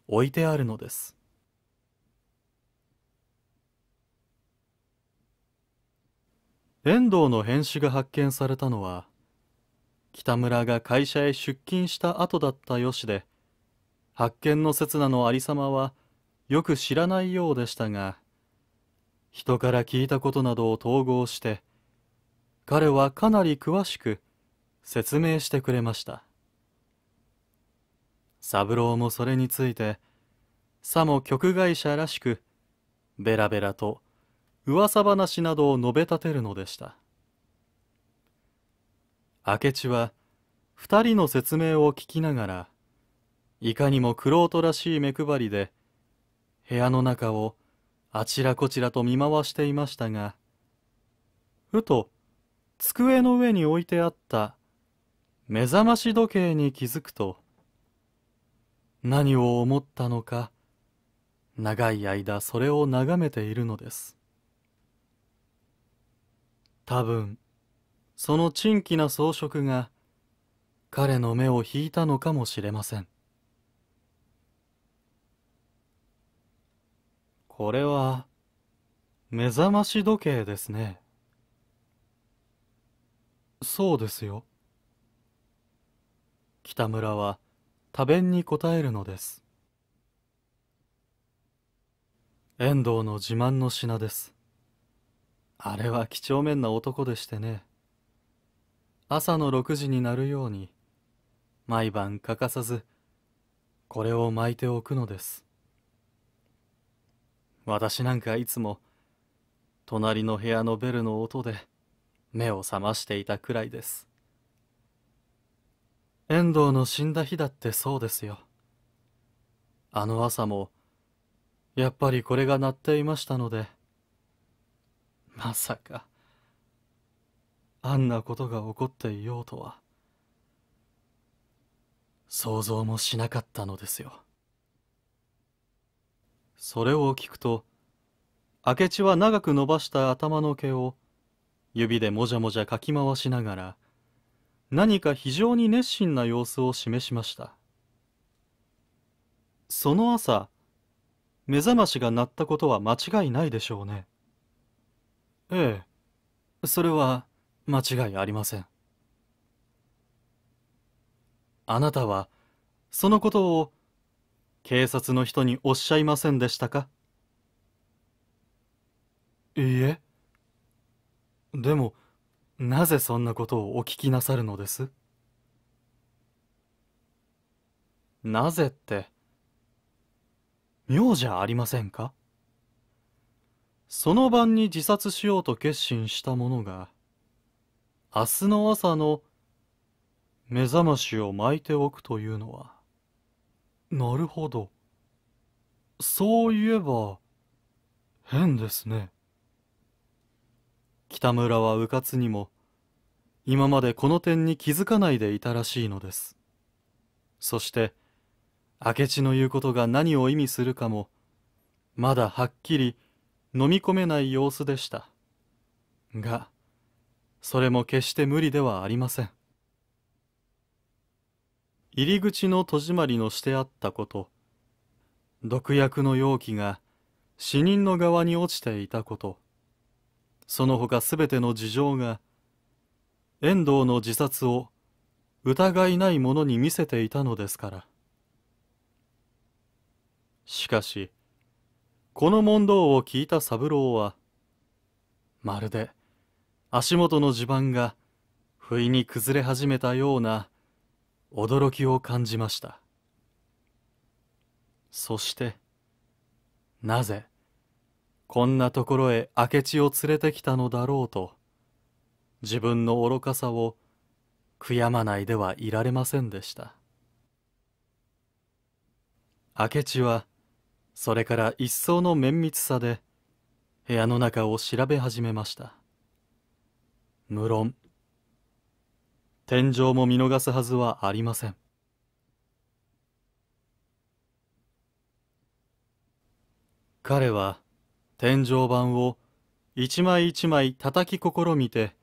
置いてあるのです遠藤の変死が発見されたのは北村が会社へ出勤した後だったよしで発見の刹那のありさまはよく知らないようでしたが人から聞いたことなどを統合して彼はかなり詳しく説明してくれました三郎もそれについてさも局外者らしくベラベラと噂話などを述べ立てるのでした明智は2人の説明を聞きながらいかにも玄人らしい目配りで部屋の中をあちらこちらと見回していましたがふと机の上に置いてあった目覚まし時計に気づくと何を思ったのか長い間それを眺めているのです多分その珍奇な装飾が彼の目を引いたのかもしれませんこれは目覚まし時計ですねそうですよ北村は多弁に答えるのです遠藤の自慢の品ですあれは几帳面な男でしてね朝の6時になるように毎晩欠かさずこれを巻いておくのです私なんかいつも隣の部屋のベルの音で目を覚ましていたくらいです遠藤の死んだ日だってそうですよあの朝もやっぱりこれが鳴っていましたのでまさかあんなことが起こっていようとは想像もしなかったのですよそれを聞くと明智は長く伸ばした頭の毛を指でもじゃもじゃかき回しながら何か非常に熱心な様子を示しましたその朝目覚ましが鳴ったことは間違いないでしょうねええそれは間違いありませんあなたはそのことを警察の人におっしゃいませんでしたかいいえでもなぜそんなことをお聞きなさるのですなぜって妙じゃありませんかその晩に自殺しようと決心した者が明日の朝の目覚ましを巻いておくというのはなるほどそういえば変ですね北村はうかつにも今までこの点に気づかないでいたらしいのですそして明智の言うことが何を意味するかもまだはっきり飲み込めない様子でしたがそれも決して無理ではありません入り口の戸締まりのしてあったこと毒薬の容器が死人の側に落ちていたことその他すべての事情が遠藤の自殺を疑いない者に見せていたのですからしかしこの問答を聞いた三郎はまるで足元の地盤が不意に崩れ始めたような驚きを感じましたそしてなぜこんなところへ明智を連れてきたのだろうと自分の愚かさを悔やまないではいられませんでした明智はそれから一層の綿密さで部屋の中を調べ始めました無論天井も見逃すはずはありません彼は天井板を一枚一枚叩き試みて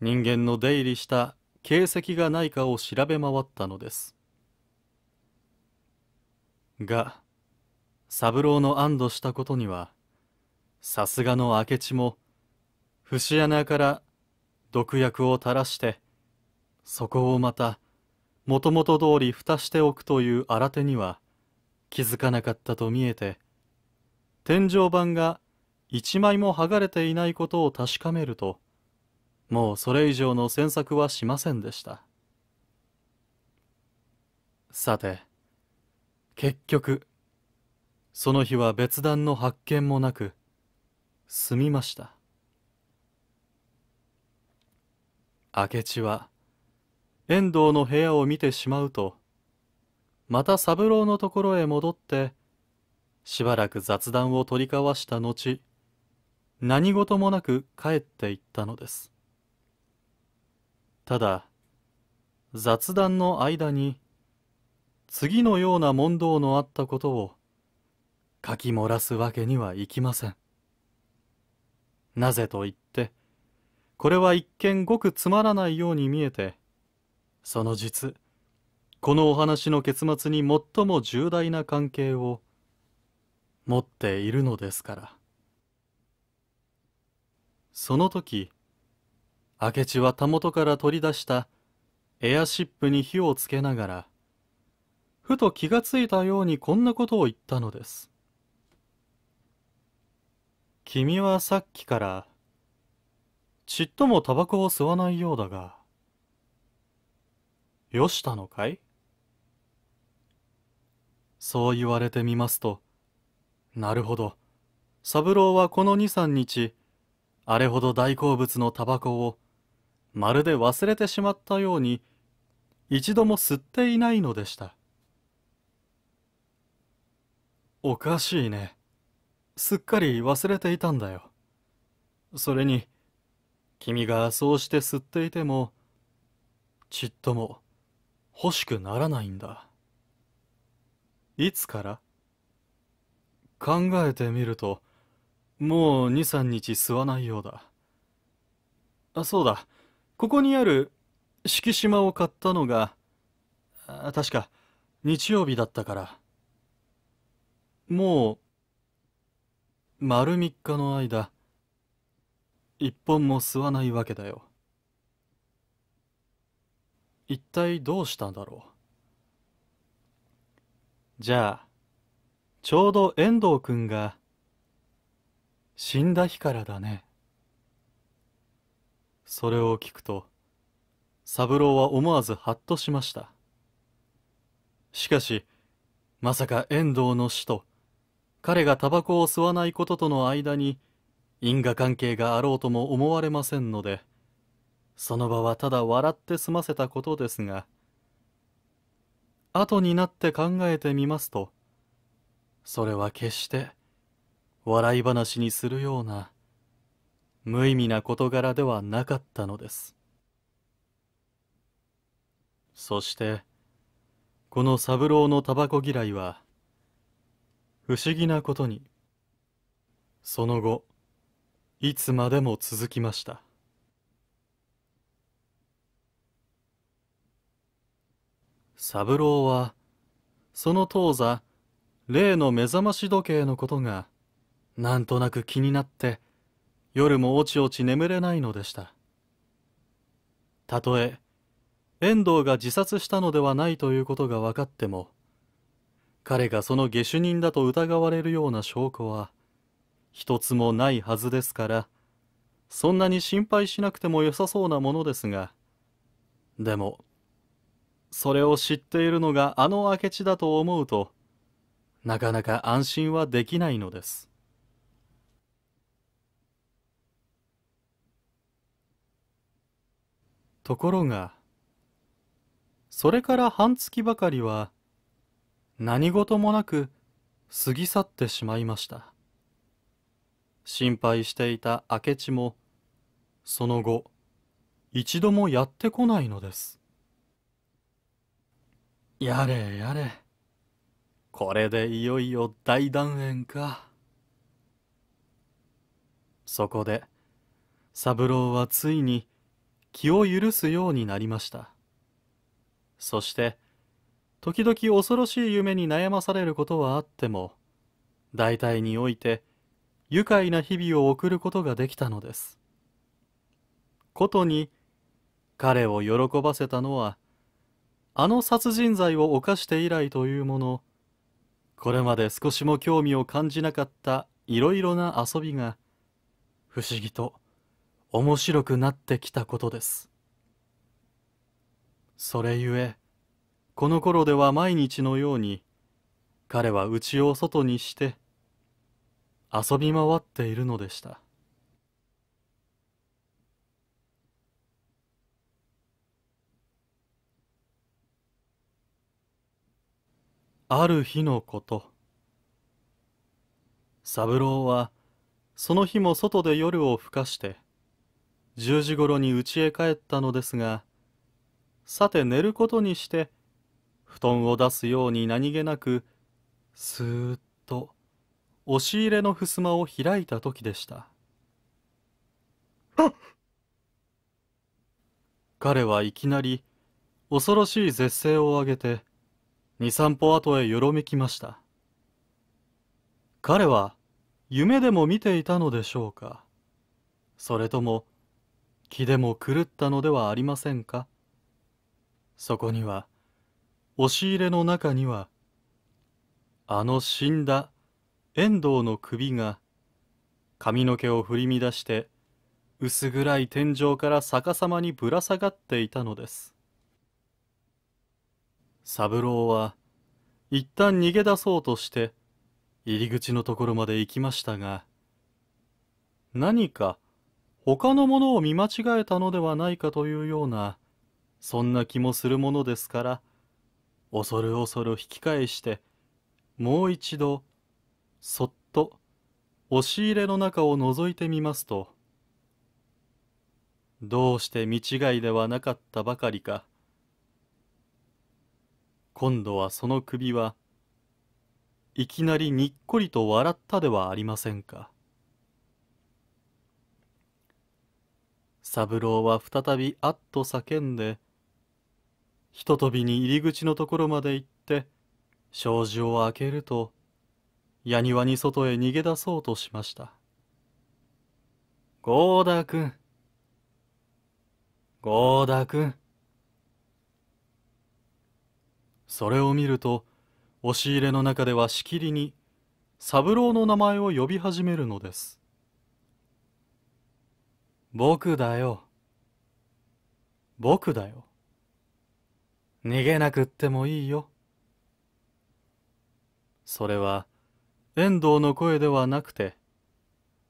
人間の出入りした形跡がないかを調べ回ったのですが三郎の安堵したことにはさすがの明智も節穴から毒薬を垂らしてそこをまたもともと通り蓋しておくという新手には気づかなかったと見えて天井板が一枚も剥がれていないことを確かめるともうそれ以上の詮索はしませんでしたさて結局その日は別段の発見もなく済みました明智は遠藤の部屋を見てしまうとまた三郎のところへ戻ってしばらく雑談を取り交わした後、何事もなく帰っていったのです。ただ、雑談の間に、次のような問答のあったことを書き漏らすわけにはいきません。なぜと言って、これは一見ごくつまらないように見えて、その実、このお話の結末に最も重大な関係を持っているのですからその時明智はたもとから取り出したエアシップに火をつけながらふと気がついたようにこんなことを言ったのです君はさっきからちっともタバコを吸わないようだがよしたのかいそう言われてみますとなるほど三郎はこの23日あれほど大好物のタバコをまるで忘れてしまったように一度も吸っていないのでしたおかしいねすっかり忘れていたんだよそれに君がそうして吸っていてもちっとも欲しくならないんだいつから考えてみるともう23日吸わないようだあそうだここにある敷島を買ったのが確か日曜日だったからもう丸3日の間一本も吸わないわけだよ一体どうしたんだろうじゃあちょうど遠藤くんが死んだ日からだね。それを聞くと、三郎は思わずハッとしました。しかし、まさか遠藤の死と、彼がタバコを吸わないこととの間に、因果関係があろうとも思われませんので、その場はただ笑って済ませたことですが、後になって考えてみますと、それは決して笑い話にするような無意味な事柄ではなかったのですそしてこの三郎のタバコ嫌いは不思議なことにその後いつまでも続きました三郎はその当座例の目覚まし時計のことがなんとなく気になって夜もおちおち眠れないのでしたたとえ遠藤が自殺したのではないということが分かっても彼がその下手人だと疑われるような証拠は一つもないはずですからそんなに心配しなくても良さそうなものですがでもそれを知っているのがあの明智だと思うとなかなか安心はできないのです。ところが、それから半月ばかりは、何事もなく過ぎ去ってしまいました。心配していた明智も、その後、一度もやってこないのです。やれやれ。これでいよいよ大団円かそこで三郎はついに気を許すようになりましたそして時々恐ろしい夢に悩まされることはあっても大体において愉快な日々を送ることができたのですことに彼を喜ばせたのはあの殺人罪を犯して以来というものこれまで少しも興味を感じなかったいろいろな遊びが不思議と面白くなってきたことですそれゆえこの頃では毎日のように彼はうちを外にして遊び回っているのでしたある日のこと三郎はその日も外で夜を更かして10時ごろに家へ帰ったのですがさて寝ることにして布団を出すように何気なくすーっと押し入れの襖を開いた時でした彼はいきなり恐ろしい絶正を上げて23歩後へよろめきました彼は夢でも見ていたのでしょうかそれとも気でも狂ったのではありませんかそこには押し入れの中にはあの死んだ遠藤の首が髪の毛を振り乱して薄暗い天井から逆さまにぶら下がっていたのです三郎は一旦逃げ出そうとして入り口のところまで行きましたが何か他のものを見間違えたのではないかというようなそんな気もするものですから恐る恐る引き返してもう一度そっと押し入れの中を覗いてみますとどうして見違いではなかったばかりか今度はその首はいきなりにっこりと笑ったではありませんか三郎は再びあっと叫んでひととびに入り口のところまで行って障子を開けるとにわに外へ逃げ出そうとしました郷田君郷田君それを見ると押し入れの中ではしきりに三郎の名前を呼び始めるのです僕だよ僕だよ逃げなくってもいいよそれは遠藤の声ではなくて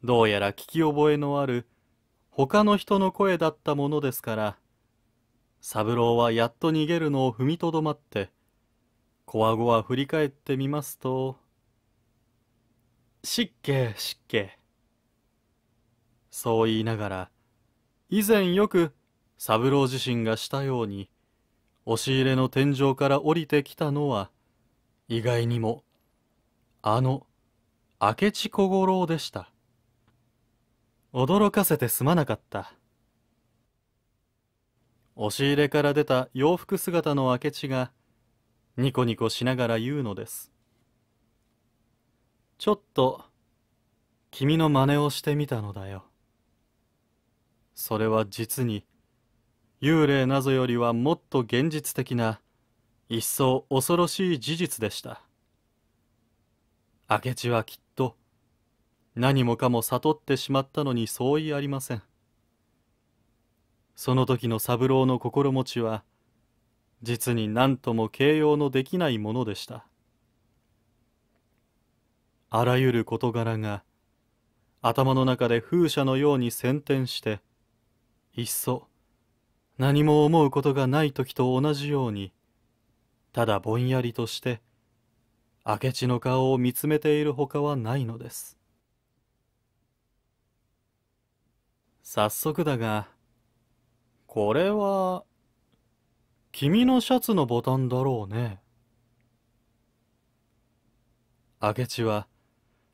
どうやら聞き覚えのある他の人の声だったものですから三郎はやっと逃げるのを踏みとどまってこわごわ振り返ってみますと湿気湿気。そう言いながら以前よく三郎自身がしたように押し入れの天井から降りてきたのは意外にもあの明智小五郎でした驚かせてすまなかった押し入れから出た洋服姿の明智がニコニコしながら言うのですちょっと君の真似をしてみたのだよそれは実に幽霊なぞよりはもっと現実的な一層恐ろしい事実でした明智はきっと何もかも悟ってしまったのに相違ありませんその時の三郎の心持ちは実に何とも形容のできないものでしたあらゆる事柄が頭の中で風車のように先転していっそ何も思うことがない時と同じようにただぼんやりとして明智の顔を見つめているほかはないのです早速だがこれは君のシャツのボタンだろうね。明智は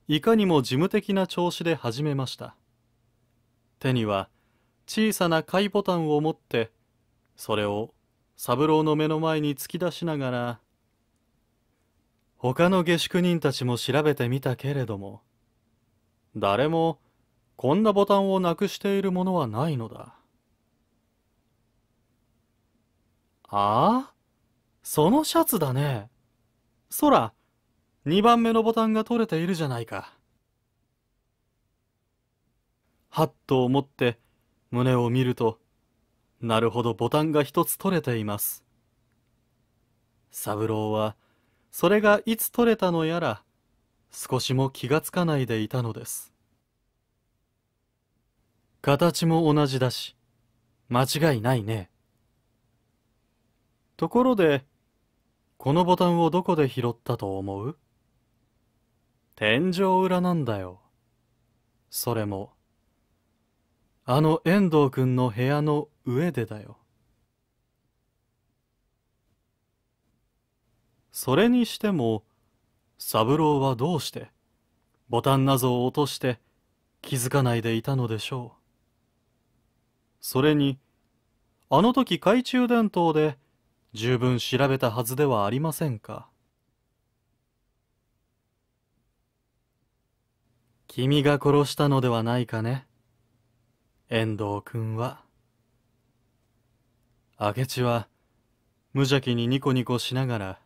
いかにも事務的な調子で始めました。手には小さな貝ボタンを持ってそれを三郎の目の前に突き出しながら他の下宿人たちも調べてみたけれども誰もこんなボタンをなくしているものはないのだ。ああそのシャツだね。そら、2番目のボタンが取れているじゃないか。ハッと思って胸を見ると、なるほどボタンが一つ取れています。三郎は、それがいつ取れたのやら、少しも気がつかないでいたのです。形も同じだし、間違いないね。ところで、このボタンをどこで拾ったと思う天井裏なんだよ。それも、あの遠藤くんの部屋の上でだよ。それにしても、三郎はどうして、ボタン謎を落として気づかないでいたのでしょう。それに、あの時懐中電灯で、十分調べたはずではありませんか君が殺したのではないかね遠藤君は明智は無邪気にニコニコしながら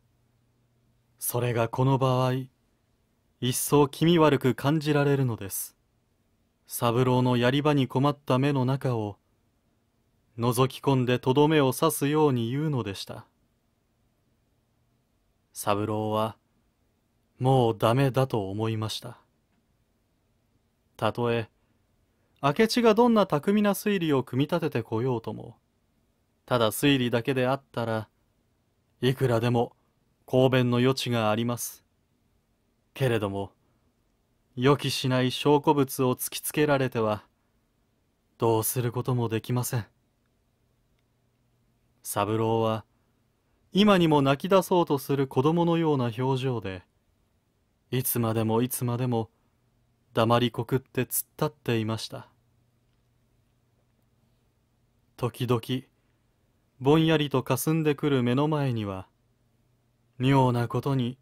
それがこの場合一層気味悪く感じられるのです三郎のやり場に困った目の中を覗き込んでとどめを刺すように言うのでした三郎はもうダメだと思いましたたとえ明智がどんな巧みな推理を組み立ててこようともただ推理だけであったらいくらでも抗弁の余地がありますけれども予期しない証拠物を突きつけられてはどうすることもできません。三郎は今にも泣き出そうとする子供のような表情でいつまでもいつまでも黙りこくって突っ立っていました時々ぼんやりとかすんでくる目の前には妙なことに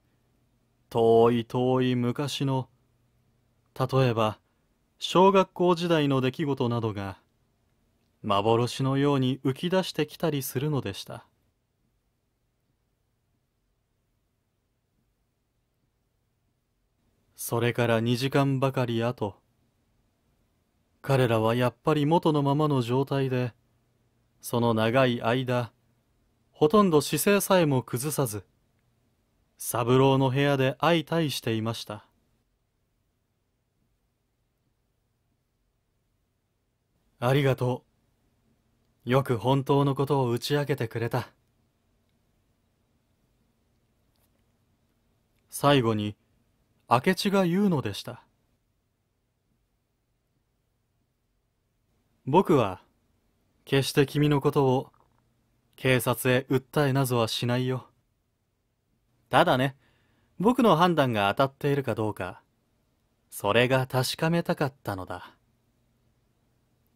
遠い遠い昔の例えば小学校時代の出来事などが幻のように浮き出してきたりするのでしたそれから2時間ばかり後彼らはやっぱり元のままの状態でその長い間ほとんど姿勢さえも崩さず三郎の部屋で相対していましたありがとう。よく本当のことを打ち明けてくれた最後に明智が言うのでした僕は決して君のことを警察へ訴えなぞはしないよただね僕の判断が当たっているかどうかそれが確かめたかったのだ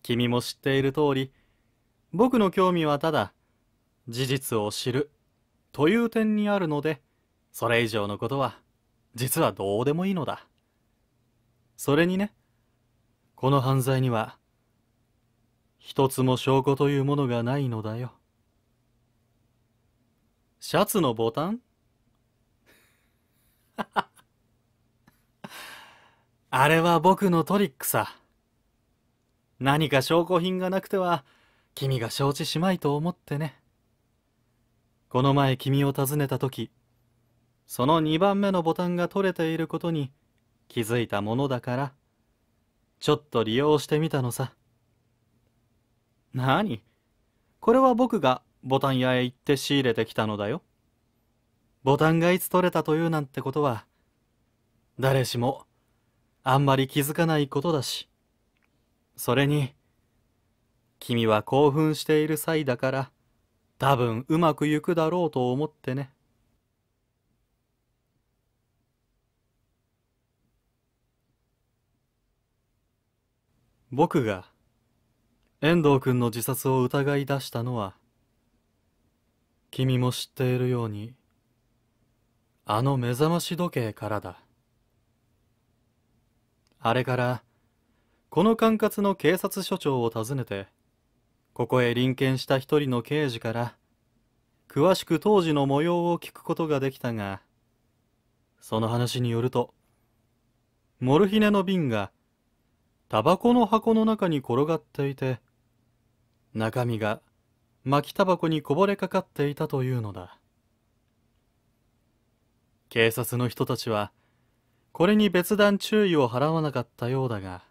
君も知っている通り僕の興味はただ事実を知るという点にあるのでそれ以上のことは実はどうでもいいのだそれにねこの犯罪には一つも証拠というものがないのだよシャツのボタン あれは僕のトリックさ何か証拠品がなくては君が承知しまいと思ってねこの前君を訪ねた時その2番目のボタンが取れていることに気づいたものだからちょっと利用してみたのさ何これは僕がボタン屋へ行って仕入れてきたのだよボタンがいつ取れたというなんてことは誰しもあんまり気づかないことだしそれに君は興奮している際だから多分うまくいくだろうと思ってね僕が遠藤君の自殺を疑い出したのは君も知っているようにあの目覚まし時計からだあれからこの管轄の警察署長を訪ねてここへ臨検した一人の刑事から詳しく当時の模様を聞くことができたがその話によるとモルヒネの瓶がタバコの箱の中に転がっていて中身が巻きタバコにこぼれかかっていたというのだ警察の人たちはこれに別段注意を払わなかったようだが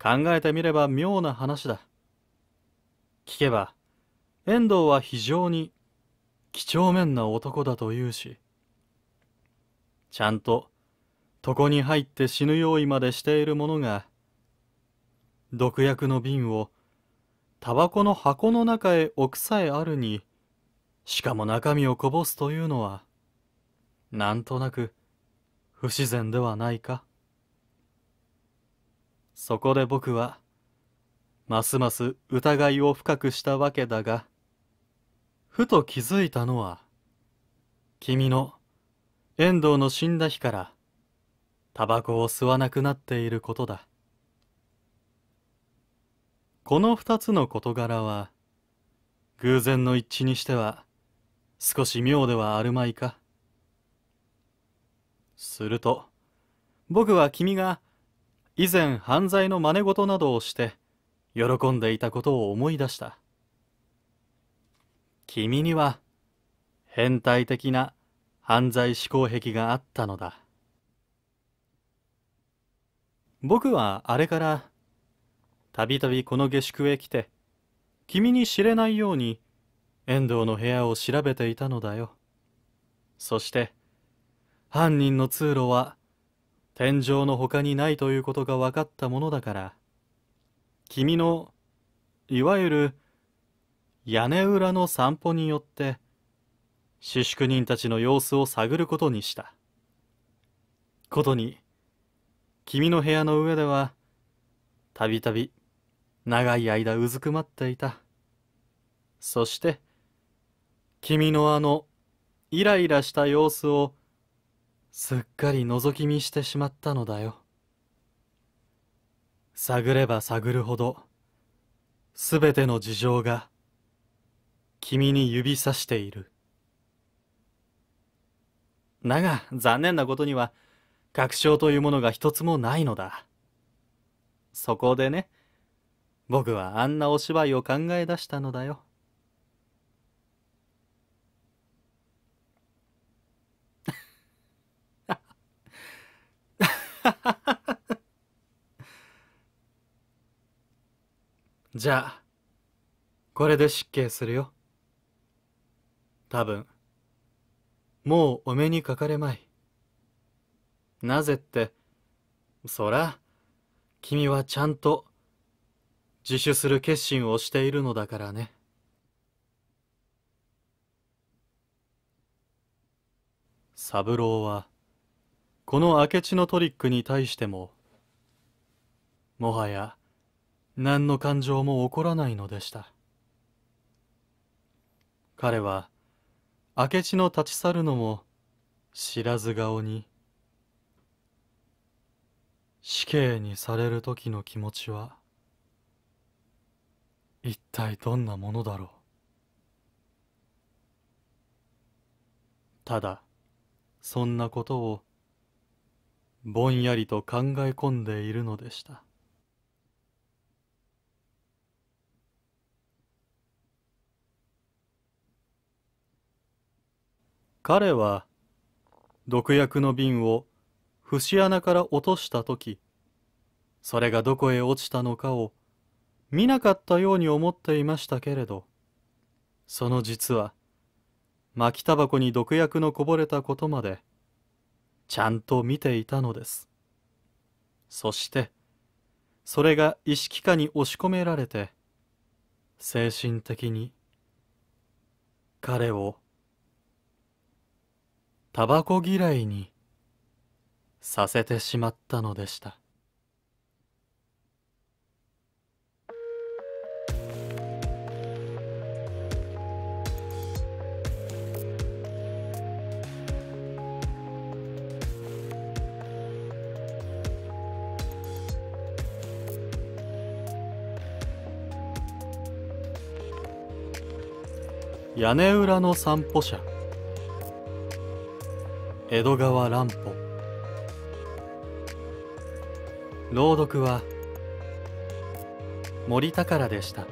考えてみれば妙な話だ聞けば遠藤は非常に几帳面な男だというしちゃんと床に入って死ぬ用意までしている者が毒薬の瓶をタバコの箱の中へ置くさえあるにしかも中身をこぼすというのはなんとなく不自然ではないかそこで僕はますます疑いを深くしたわけだが、ふと気づいたのは、君の遠藤の死んだ日から、タバコを吸わなくなっていることだ。この二つの事柄は、偶然の一致にしては、少し妙ではあるまいか。すると、僕は君が以前犯罪の真似事などをして喜んでいたことを思い出した君には変態的な犯罪思考癖があったのだ僕はあれからたびたびこの下宿へ来て君に知れないように遠藤の部屋を調べていたのだよそして犯人の通路は天井の他にないということが分かったものだから君のいわゆる屋根裏の散歩によって私宿人たちの様子を探ることにしたことに君の部屋の上ではたびたび長い間うずくまっていたそして君のあのイライラした様子をすっかり覗き見してしまったのだよ探れば探るほど全ての事情が君に指さしているだが残念なことには確証というものが一つもないのだそこでね僕はあんなお芝居を考え出したのだよ Ha ha ha! じゃあ、これで失敬するよ。多分、もうお目にかかれまい。なぜって、そら、君はちゃんと自首する決心をしているのだからね。三郎は、この明智のトリックに対しても、もはや、何の感情も起こらないのでした彼は明智の立ち去るのも知らず顔に死刑にされる時の気持ちは一体どんなものだろうただそんなことをぼんやりと考え込んでいるのでした彼は毒薬の瓶を節穴から落とした時それがどこへ落ちたのかを見なかったように思っていましたけれどその実は巻きタバコに毒薬のこぼれたことまでちゃんと見ていたのですそしてそれが意識下に押し込められて精神的に彼をタバコ嫌いにさせてしまったのでした屋根裏の散歩者江戸川乱歩朗読は森宝でした。